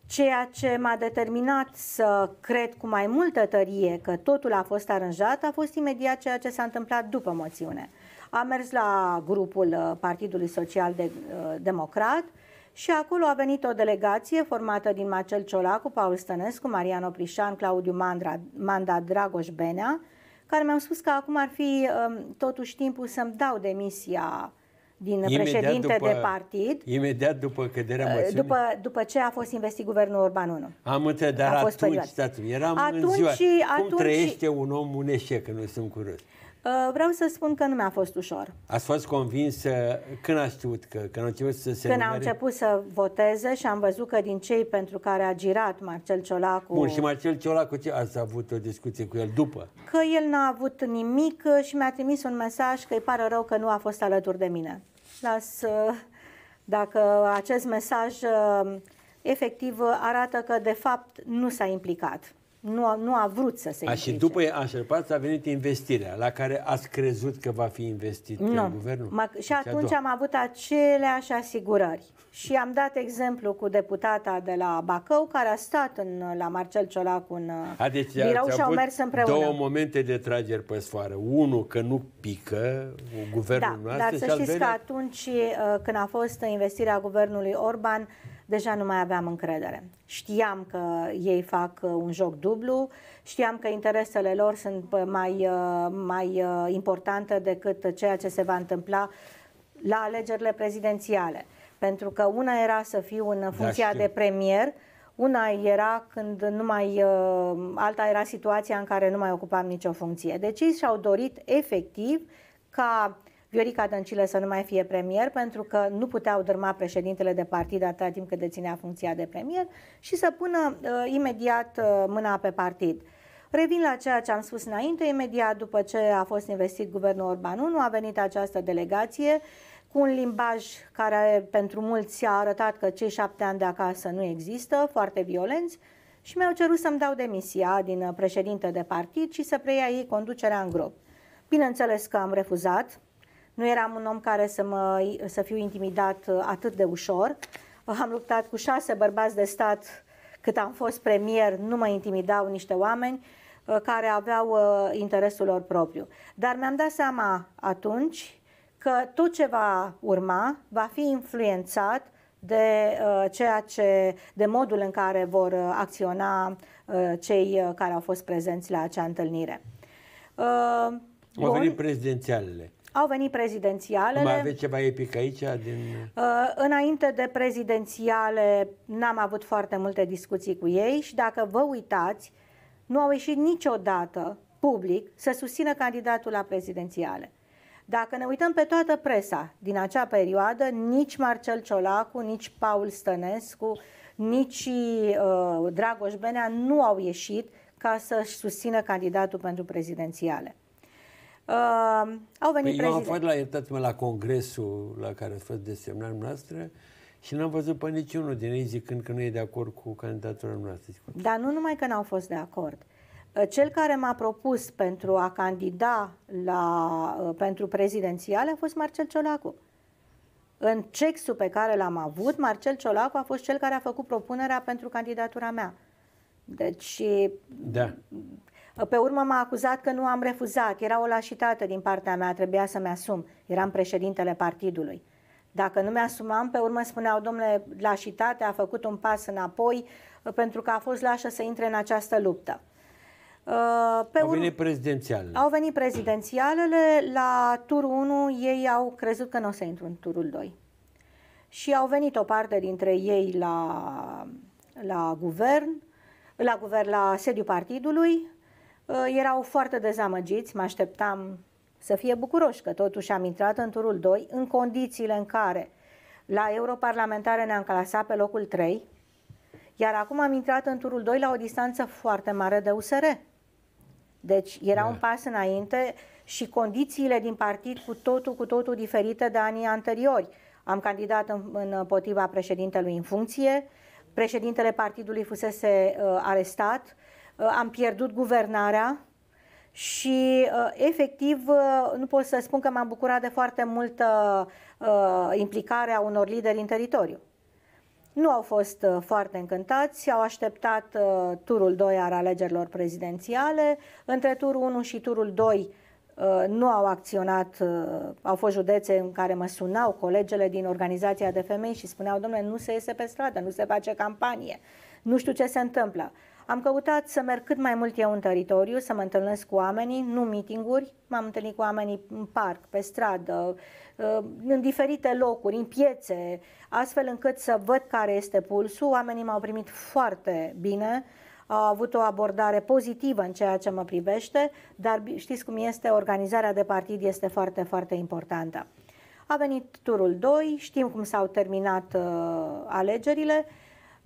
Ceea ce m-a determinat să cred cu mai multă tărie că totul a fost aranjat a fost imediat ceea ce s-a întâmplat după moțiune. Am mers la grupul uh, Partidului Social uh, Democrat și acolo a venit o delegație formată din Marcel Ciolacu, Paul Stănescu, Marian Oprișan, Claudiu Mandra, Manda, Dragoș Benea, care mi-au spus că acum ar fi um, totuși timpul să-mi dau demisia din imediat președinte după, de partid. Imediat după căderea uh, mățiunii? După, după ce a fost investit guvernul Orban 1. Am înțeles, dar a fost atunci, atunci, eram atunci, în ziua. Atunci, Cum trăiește un om un eșec, nu sunt curios? Uh, vreau să spun că nu mi-a fost ușor. Ați fost convinsă când ați știut că când nu început să se Când numere... am început să voteze și am văzut că din cei pentru care a girat Marcel Ciolacu... Bun, și Marcel Ciolacu, ce ați avut o discuție cu el după? Că el n-a avut nimic și mi-a trimis un mesaj că îi pare rău că nu a fost alături de mine. Las, uh, dacă acest mesaj uh, efectiv arată că de fapt nu s-a implicat nu a, nu a vrut să se a, Și după așerpați a venit investirea, la care ați crezut că va fi investit nu. în guvernul? Ma, și deci atunci am avut aceleași asigurări. Și am dat exemplu cu deputata de la Bacău, care a stat în, la Marcel Ciolacu în a, deci birou și au mers împreună. două momente de trageri pe sfoară. Unul că nu pică guvernul da, noastră. Dar să știți venea... că atunci uh, când a fost investirea guvernului Orban, uh, deja nu mai aveam încredere. Știam că ei fac uh, un joc dublu, știam că interesele lor sunt uh, mai, uh, mai importante decât ceea ce se va întâmpla la alegerile prezidențiale. Pentru că una era să fiu în da, funcția da, de premier, una era când nu mai, alta era situația în care nu mai ocupam nicio funcție. Deci ei și-au dorit efectiv ca Viorica Dăncilă să nu mai fie premier pentru că nu puteau dărma președintele de partid atâta timp cât deținea funcția de premier și să pună uh, imediat uh, mâna pe partid. Revin la ceea ce am spus înainte, imediat după ce a fost investit guvernul Orban 1, a venit această delegație cu un limbaj care pentru mulți a arătat că cei șapte ani de acasă nu există, foarte violenți, și mi-au cerut să-mi dau demisia din uh, președinte de partid și să preia ei conducerea în grup. Bineînțeles că am refuzat, nu eram un om care să, mă, să fiu intimidat uh, atât de ușor. Am luptat cu șase bărbați de stat cât am fost premier, nu mă intimidau niște oameni uh, care aveau uh, interesul lor propriu. Dar mi-am dat seama atunci că tot ce va urma va fi influențat de ceea ce, de modul în care vor acționa cei care au fost prezenți la acea întâlnire. Au venit prezidențialele. Au venit prezidențialele. Mai aveți ceva epic aici? Din... Uh, înainte de prezidențiale n-am avut foarte multe discuții cu ei și dacă vă uitați, nu au ieșit niciodată public să susțină candidatul la prezidențiale. Dacă ne uităm pe toată presa din acea perioadă, nici Marcel Ciolacu, nici Paul Stănescu, nici uh, Dragoș Benea nu au ieșit ca să-și susțină candidatul pentru prezidențiale. Uh, au venit păi prezident. Eu am fost la, iertați-mă, la congresul la care a fost desemnat noastră și n-am văzut pe niciunul din ei zicând că nu e de acord cu candidatura noastră. Deci, Dar nu numai că n-au fost de acord. Ă, cel care m-a propus pentru a candida la, ă, pentru prezidențiale a fost Marcel Ciolacu. În cexul pe care l-am avut, Marcel Ciolacu a fost cel care a făcut propunerea pentru candidatura mea. Deci, da. Pe urmă m-a acuzat că nu am refuzat, era o lașitate din partea mea, trebuia să-mi asum, eram președintele partidului. Dacă nu mi-asumam, pe urmă spuneau, domnule, lașitate a făcut un pas înapoi pentru că a fost lașă să intre în această luptă. Uh, pe au venit prezidențialele. Au venit prezidențialele. La turul 1 ei au crezut că nu o să intru în turul 2. Și au venit o parte dintre ei la, la guvern, la guvern, la sediu partidului, Uh, erau foarte dezamăgiți, mă așteptam să fie bucuroși că totuși am intrat în turul 2 în condițiile în care la europarlamentare ne-am clasat pe locul 3, iar acum am intrat în turul 2 la o distanță foarte mare de USR. Deci era da. un pas înainte și condițiile din partid cu totul, cu totul diferite de anii anteriori. Am candidat în, împotriva președintelui în funcție, președintele partidului fusese uh, arestat, Uh, am pierdut guvernarea și uh, efectiv uh, nu pot să spun că m-am bucurat de foarte multă implicare a unor lideri în teritoriu. Nu au fost foarte încântați, au așteptat turul 2 al alegerilor prezidențiale. Între turul 1 și turul 2 nu au acționat, au fost județe în care mă sunau colegele din organizația de femei și spuneau, domnule, nu se iese pe stradă, nu se face campanie, nu știu ce se întâmplă. Am căutat să merg cât mai mult eu în teritoriu, să mă întâlnesc cu oamenii, nu mitinguri, m-am întâlnit cu oamenii în parc, pe stradă, uh, în diferite locuri, în piețe, astfel încât să văd care este pulsul. Oamenii m-au primit foarte bine, au avut o abordare pozitivă în ceea ce mă privește, dar știți cum este, organizarea de partid este foarte, foarte importantă. A venit turul 2, știm cum s-au terminat uh, alegerile,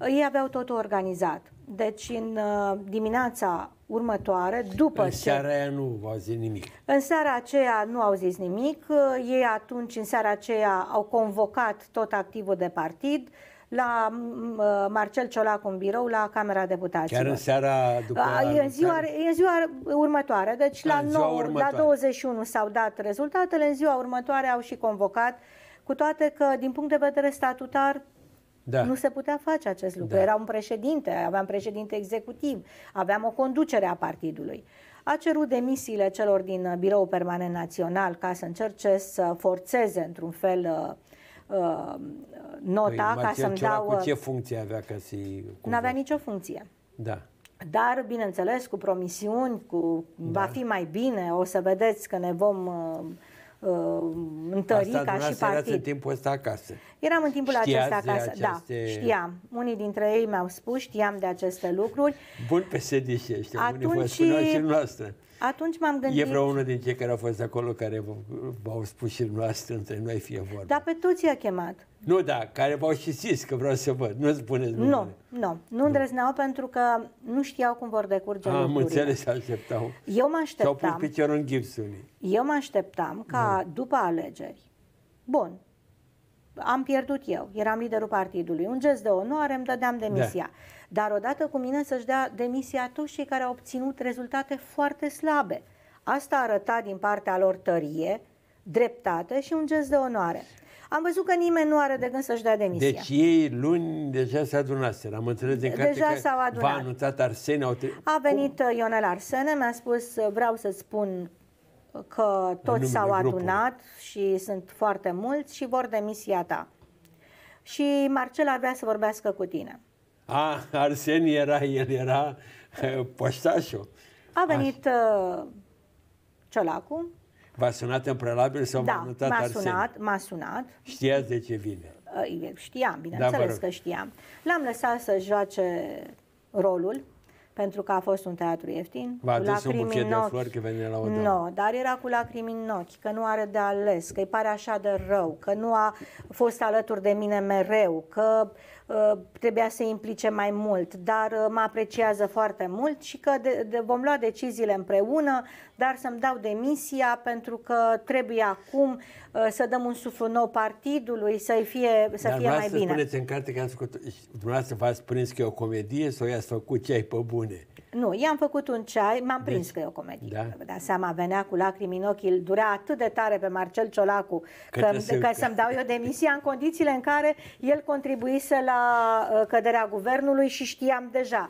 ei aveau totul organizat. Deci în uh, dimineața următoare, după în ce... seara aia nu au zis nimic. În seara aceea nu au zis nimic. Uh, ei atunci, în seara aceea, au convocat tot activul de partid la mm, uh, Marcel Ciolacu în birou, la Camera Deputaților. Chiar în seara după e în ziua, e în ziua următoare, deci la, 9, următoare. la 21 s-au dat rezultatele, în ziua următoare au și convocat cu toate că, din punct de vedere statutar, da. Nu se putea face acest lucru. Da. Era un președinte, aveam președinte executiv, aveam o conducere a partidului. A cerut demisiile celor din uh, Biroul Permanent Național ca să încerce să forțeze într-un fel uh, uh, nota păi, ca să-mi dau... Cu ce funcție avea ca să Nu avea nicio funcție. Da. Dar, bineînțeles, cu promisiuni, cu da. va fi mai bine, o să vedeți că ne vom... Uh, uh, întări ca și partid. în timpul ăsta acasă. Eram în timpul Știați acesta acasă, da, aceste... da, știam. Unii dintre ei mi-au spus, știam de aceste lucruri. Bun psd ăștia, Atunci... unii vă și noastră atunci m-am gândit... E vreo unul din cei care au fost acolo care v-au spus și noastră, între noi fie vorba. Dar pe toți i-a chemat. Nu, da, care v-au și zis că vreau să văd. Nu spuneți nu. Nu, nu, nu îndrăzneau pentru că nu știau cum vor decurge Am lucrurile. înțeles, așteptau. Eu mă așteptam... S-au pus piciorul în gipsul Eu mă așteptam ca da. după alegeri, bun, am pierdut eu, eram liderul partidului, un gest de onoare, îmi dădeam demisia. Da dar odată cu mine să-și dea demisia toți cei care au obținut rezultate foarte slabe. Asta arăta din partea lor tărie, dreptate și un gest de onoare. Am văzut că nimeni nu are de gând să-și dea demisia. Deci ei luni deja se adunat, Am înțeles din carte deja că s-au adunat. v-a anunțat Arsene. Au A venit Cum? Uh, Ionel Arsene, mi-a spus uh, vreau să spun că toți s-au adunat și sunt foarte mulți și vor demisia ta. Și Marcel avea să vorbească cu tine. A, Arsenie era, el era poștașul. A venit Așa. Ciolacu. V-a sunat în prelabil sau da, m-a sunat, Arsenie? m-a sunat. Știați de ce vine? Știam, bineînțeles da, că știam. L-am lăsat să joace rolul, pentru că a fost un teatru ieftin. V-a adus un buchet de flori că venea la o Nu, no, dar era cu lacrimi în ochi, că nu are de ales, că îi pare așa de rău, că nu a fost alături de mine mereu, că Uh, trebuia să implice mai mult, dar uh, mă apreciază foarte mult și că de, de, vom lua deciziile împreună, dar să-mi dau demisia pentru că trebuie acum uh, să dăm un suflu nou partidului, să-i fie, să dar fie mai să bine. spuneți în carte că ați făcut, dumneavoastră v-ați prins că e o comedie sau i-ați făcut ce ai pe bune? Nu, i-am făcut un ceai, m-am prins deci, că e o comedie. Da. Vă dați seama, venea cu lacrimi în ochi, îl durea atât de tare pe Marcel Ciolacu că, că, să... că să-mi dau eu demisia în condițiile în care el contribuise la uh, căderea guvernului și știam deja.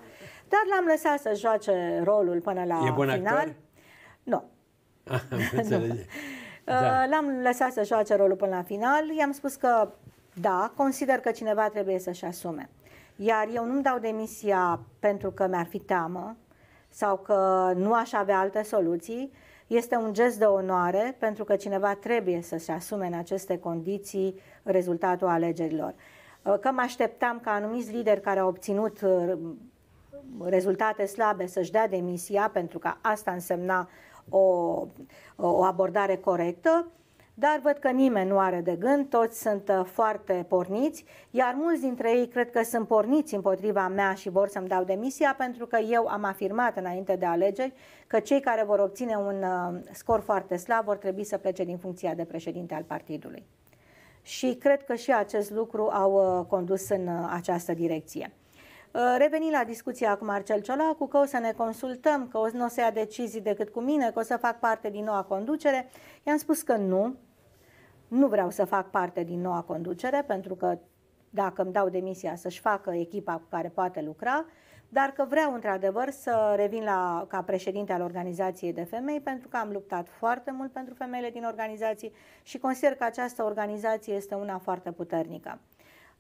Dar l-am lăsat să joace rolul până la e bun final. Actor? Nu. Ah, (laughs) nu. Uh, da. L-am lăsat să joace rolul până la final, i-am spus că da, consider că cineva trebuie să-și asume. Iar eu nu-mi dau demisia pentru că mi-ar fi teamă sau că nu aș avea alte soluții, este un gest de onoare pentru că cineva trebuie să se asume în aceste condiții rezultatul alegerilor. Uh, că mă așteptam ca anumiți lideri care au obținut uh, rezultate slabe să-și dea demisia pentru că asta însemna o, uh, o abordare corectă, dar văd că nimeni nu are de gând, toți sunt uh, foarte porniți, iar mulți dintre ei cred că sunt porniți împotriva mea și vor să-mi dau demisia pentru că eu am afirmat înainte de alegeri că cei care vor obține un uh, scor foarte slab vor trebui să plece din funcția de președinte al partidului. Și cred că și acest lucru au uh, condus în această direcție. Revenind la discuția cu Marcel Ciolacu, că o să ne consultăm, că o să nu o să ia decizii decât cu mine, că o să fac parte din noua conducere, i-am spus că nu, nu vreau să fac parte din noua conducere, pentru că dacă îmi dau demisia să-și facă echipa cu care poate lucra, dar că vreau într-adevăr să revin la, ca președinte al organizației de femei, pentru că am luptat foarte mult pentru femeile din organizații și consider că această organizație este una foarte puternică.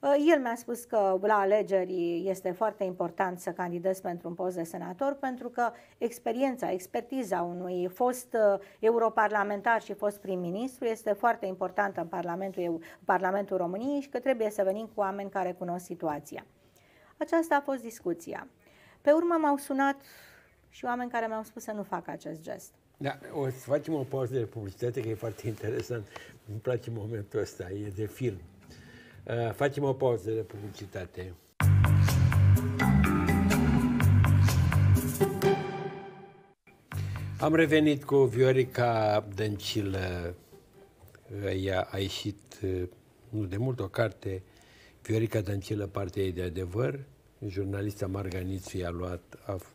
Uh, el mi-a spus că la alegeri este foarte important să candidezi pentru un post de senator pentru că experiența, expertiza unui fost uh, europarlamentar și fost prim-ministru este foarte importantă în Parlamentul, Parlamentul României și că trebuie să venim cu oameni care cunosc situația. Aceasta a fost discuția. Pe urmă m-au sunat și oameni care mi-au spus să nu fac acest gest. Da, o să facem o pauză de publicitate, că e foarte interesant. Îmi place momentul ăsta, e de film facem o pauză de publicitate. Am revenit cu Viorica Dăncilă. Ea a ieșit nu de mult o carte, Viorica Dăncilă, partea ei de adevăr. Jurnalista Marganițu i-a luat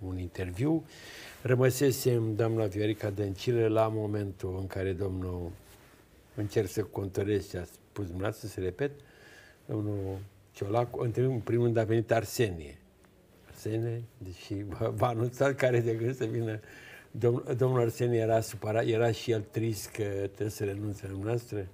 un interviu. Rămăsesem doamna Viorica Dăncilă la momentul în care domnul încerc să contorez ce a spus dumneavoastră, să repet, uh, domnul Ciolacu, în primul rând a venit Arsenie. Arsenie, deși v-a anunțat care de gând să vină. Domn, domnul Arsenie era supărat, era și el trist că trebuie să renunțe la noastră?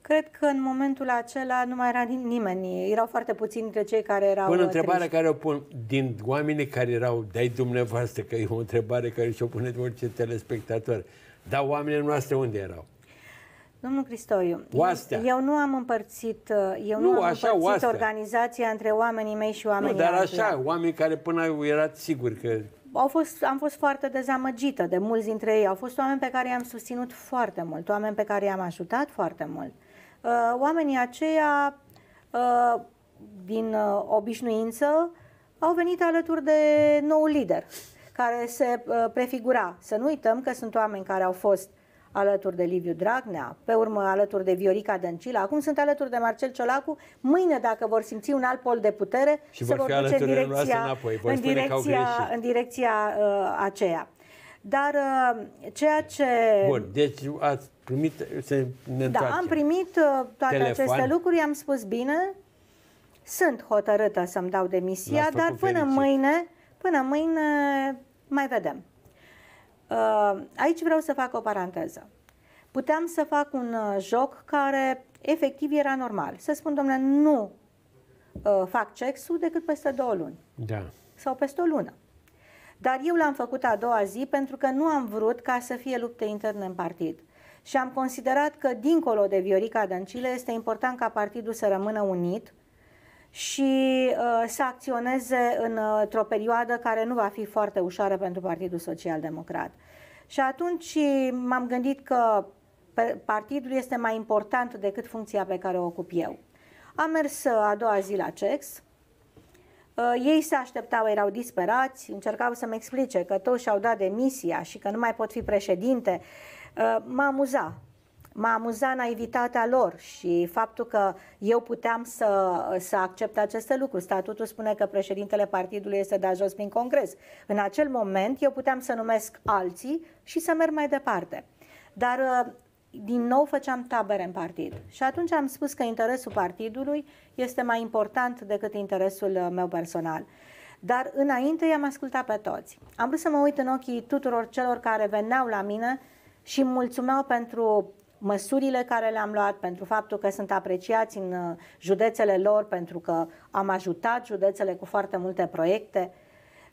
Cred că în momentul acela nu mai era nimeni. Erau foarte puțini dintre cei care erau Până uh, întrebarea triști. care o pun din oamenii care erau, dai dumneavoastră, că e o întrebare care și-o pune orice telespectator. Dar oamenii noastre unde erau? Domnul Cristoiu, Oastea. eu nu am împărțit, uh, eu nu, nu am așa, împărțit organizația între oamenii mei și oamenii Nu, dar altuia. așa, oameni care până erați siguri că... Au fost, am fost foarte dezamăgită de mulți dintre ei. Au fost oameni pe care i-am susținut foarte mult, oameni pe care i-am ajutat foarte mult. Uh, oamenii aceia, uh, din obișnuință, au venit alături de nou lider care se prefigura. Să nu uităm că sunt oameni care au fost alături de Liviu Dragnea, pe urmă alături de Viorica Dăncilă, acum sunt alături de Marcel Ciolacu. Mâine, dacă vor simți un alt pol de putere, și se vor, vor duce în direcția, înapoi. în, direcția în direcția uh, aceea. Dar uh, ceea ce... Bun, deci ați primit... Se ne da, am primit uh, toate Telefon. aceste lucruri, am spus bine, sunt hotărâtă să-mi dau demisia, dar până fericit. mâine, până mâine mai vedem. Uh, aici vreau să fac o paranteză. Puteam să fac un uh, joc care efectiv era normal. Să spun, domnule, nu uh, fac sexul decât peste două luni. Da. Sau peste o lună. Dar eu l-am făcut a doua zi pentru că nu am vrut ca să fie lupte interne în partid. Și am considerat că, dincolo de Viorica Dăncilă, este important ca partidul să rămână unit și uh, să acționeze uh, într-o perioadă care nu va fi foarte ușoară pentru Partidul Social Democrat. Și atunci m-am gândit că partidul este mai important decât funcția pe care o ocup eu. Am mers uh, a doua zi la CEX, ei se așteptau, erau disperați, încercau să-mi explice că toți și-au dat demisia și că nu mai pot fi președinte. Mă amuza m-a amuzat naivitatea lor și faptul că eu puteam să, să accept aceste lucruri. Statutul spune că președintele partidului este dat jos prin congres. În acel moment eu puteam să numesc alții și să merg mai departe. Dar uh, din nou făceam tabere în partid și atunci am spus că interesul partidului este mai important decât interesul uh, meu personal. Dar înainte i-am ascultat pe toți. Am vrut să mă uit în ochii tuturor celor care veneau la mine și mulțumeau pentru măsurile care le-am luat, pentru faptul că sunt apreciați în uh, județele lor, pentru că am ajutat județele cu foarte multe proiecte.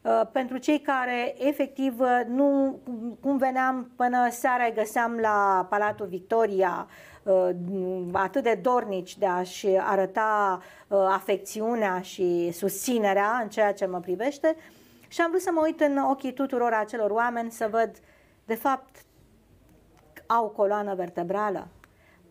Uh, pentru cei care efectiv uh, nu, cum veneam până seara, găseam la Palatul Victoria atât de dornici de a-și arăta afecțiunea și susținerea în ceea ce mă privește și am vrut să mă uit în ochii tuturor acelor oameni să văd de fapt au coloană vertebrală?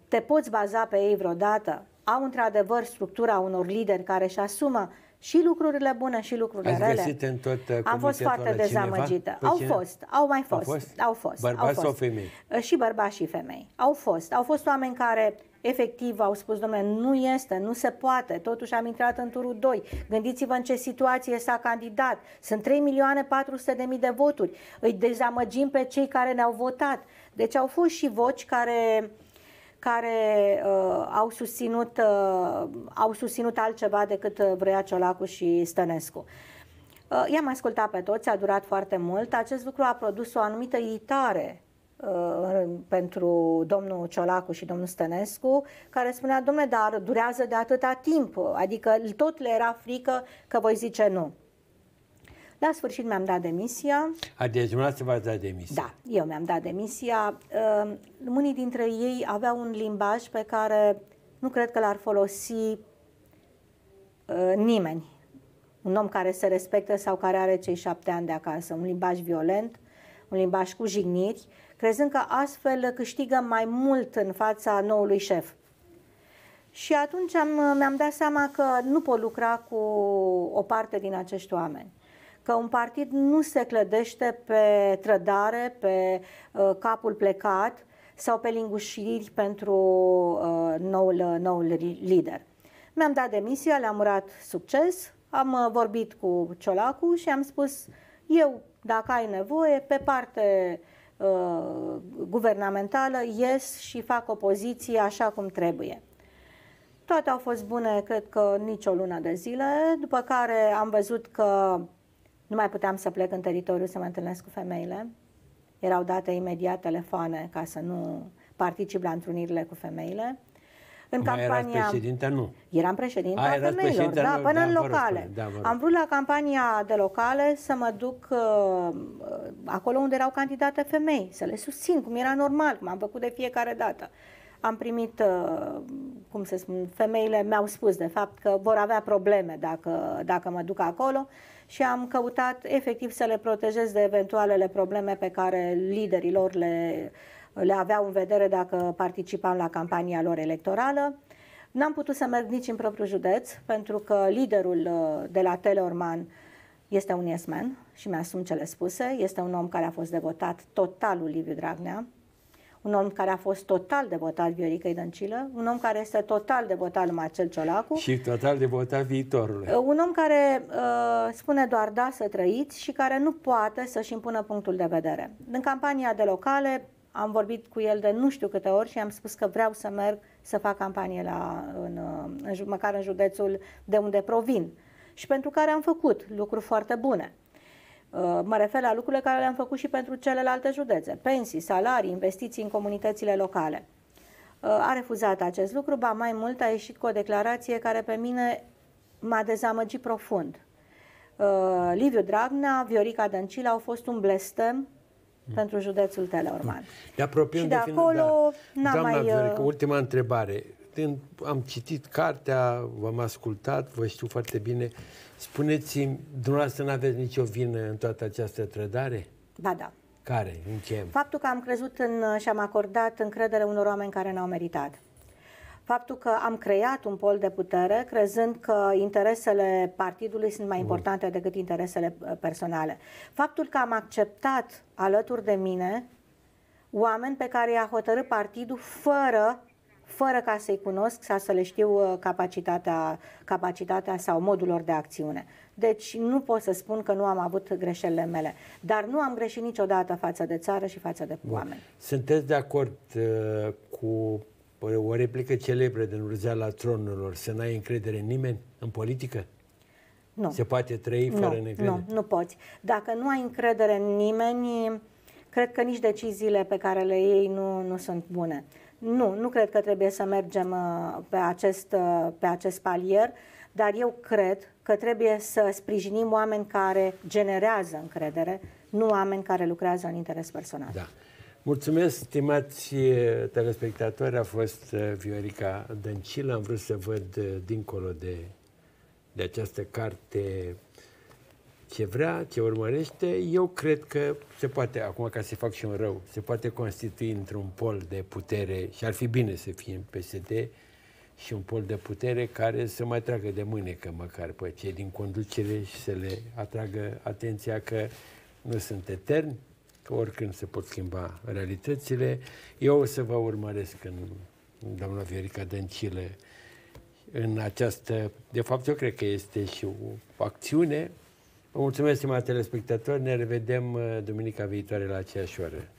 Te poți baza pe ei vreodată? Au într-adevăr structura unor lideri care își asumă și lucrurile bune și lucrurile Ați rele. Găsit în tot uh, Am fost foarte dezamăgită. Cineva? Au fost, au mai fost. Au fost? Au fost bărbați au fost. sau femei? Uh, și bărbați și femei. Au fost. Au fost oameni care efectiv au spus, domnule, nu este, nu se poate, totuși am intrat în turul 2. Gândiți-vă în ce situație s-a candidat. Sunt 3 milioane 400 de mii de voturi. Îi dezamăgim pe cei care ne-au votat. Deci au fost și voci care care uh, au, susținut, uh, au susținut altceva decât uh, vrea Ciolacu și Stănescu. Uh, i-am ascultat pe toți, a durat foarte mult. Acest lucru a produs o anumită iritare uh, pentru domnul Ciolacu și domnul Stănescu, care spunea, domnule, dar durează de atâta timp, adică tot le era frică că voi zice nu. La sfârșit mi-am dat demisia. A, deci dumneavoastră v-ați dat demisia. Da, eu mi-am dat demisia. Uh, unii dintre ei aveau un limbaj pe care nu cred că l-ar folosi uh, nimeni. Un om care se respectă sau care are cei șapte ani de acasă. Un limbaj violent, un limbaj cu jigniri, crezând că astfel câștigă mai mult în fața noului șef. Și atunci am, mi-am dat seama că nu pot lucra cu o parte din acești oameni că un partid nu se clădește pe trădare, pe uh, capul plecat sau pe lingușiri pentru uh, noul, uh, noul lider. Mi-am dat demisia, le-am urat succes, am uh, vorbit cu Ciolacu și am spus eu, dacă ai nevoie, pe parte uh, guvernamentală ies și fac opoziție așa cum trebuie. Toate au fost bune, cred că nici o lună de zile, după care am văzut că nu mai puteam să plec în teritoriu să mă întâlnesc cu femeile. Erau date imediat telefoane ca să nu particip la întrunirile cu femeile. În mai campania... Erați președinte, nu? Eram președinte a, femeilor, președinte da, da, până da, în locale. Vă da, vă Am vrut la campania de locale să mă duc uh, uh, acolo unde erau candidate femei, să le susțin, cum era normal, cum am făcut de fiecare dată. Am primit, uh, cum să spun, femeile mi-au spus, de fapt, că vor avea probleme dacă, dacă mă duc acolo. Uh, și am căutat efectiv să le protejez de eventualele probleme pe care liderii lor le, le aveau în vedere dacă participam la campania lor electorală. N-am putut să merg nici în propriul județ, pentru că liderul uh, de la Teleorman este un yes man și mi-asum cele spuse. Este un om care a fost devotat totalul Liviu Dragnea un om care a fost total devotat Vioricăi Dăncilă, un om care este total devotat lui Marcel Ciolacu. Și total devotat viitorului. Uh, un om care uh, spune doar da să trăiți și care nu poate să-și impună punctul de vedere. În campania de locale am vorbit cu el de nu știu câte ori și am spus că vreau să merg să fac campanie la, în, uh, în, măcar în județul de unde provin și pentru care am făcut lucruri foarte bune. Uh, mă refer la lucrurile care le-am făcut și pentru celelalte județe. Pensii, salarii, investiții în comunitățile locale. Uh, a refuzat acest lucru, ba mai mult a ieșit cu o declarație care pe mine m-a dezamăgit profund. Uh, Liviu Dragnea, Viorica Dăncilă au fost un blestem pentru județul Teleorman. și de, de acolo final, da. n-am mai... Viorica, ultima întrebare când am citit cartea, v-am ascultat, vă știu foarte bine, spuneți-mi, dumneavoastră nu aveți nicio vină în toată această trădare? Ba da. Care? În ce? Faptul că am crezut în, și am acordat încredere unor oameni care n-au meritat. Faptul că am creat un pol de putere crezând că interesele partidului sunt mai importante Bun. decât interesele uh, personale. Faptul că am acceptat alături de mine oameni pe care i-a hotărât partidul fără fără ca să-i cunosc sau să le știu uh, capacitatea, capacitatea sau modul lor de acțiune. Deci nu pot să spun că nu am avut greșelile mele, dar nu am greșit niciodată față de țară și față de Bun. oameni. Sunteți de acord uh, cu uh, o replică celebră din Urzeala Tronurilor, să n-ai încredere în nimeni în politică? Nu. Se poate trăi nu, fără neîncredere? Nu, nu poți. Dacă nu ai încredere în nimeni, cred că nici deciziile pe care le iei nu, nu sunt bune. Nu, nu cred că trebuie să mergem uh, pe acest, uh, pe acest palier, dar eu cred că trebuie să sprijinim oameni care generează încredere, nu oameni care lucrează în interes personal. Da. Mulțumesc, stimați uh, telespectatori, a fost Viorica Dăncilă. Am vrut să văd dincolo de, de această carte ce vrea, ce urmărește, eu cred că se poate, acum ca să fac și un rău, se poate constitui într-un pol de putere și ar fi bine să fie în PSD și un pol de putere care să mai tragă de mânecă măcar pe cei din conducere și să le atragă atenția că nu sunt eterni, că oricând se pot schimba realitățile. Eu o să vă urmăresc în doamna Viorica Dăncilă în această, de fapt eu cred că este și o acțiune Vă mulțumesc, stimați telespectatori. Ne revedem uh, duminica viitoare la aceeași oră.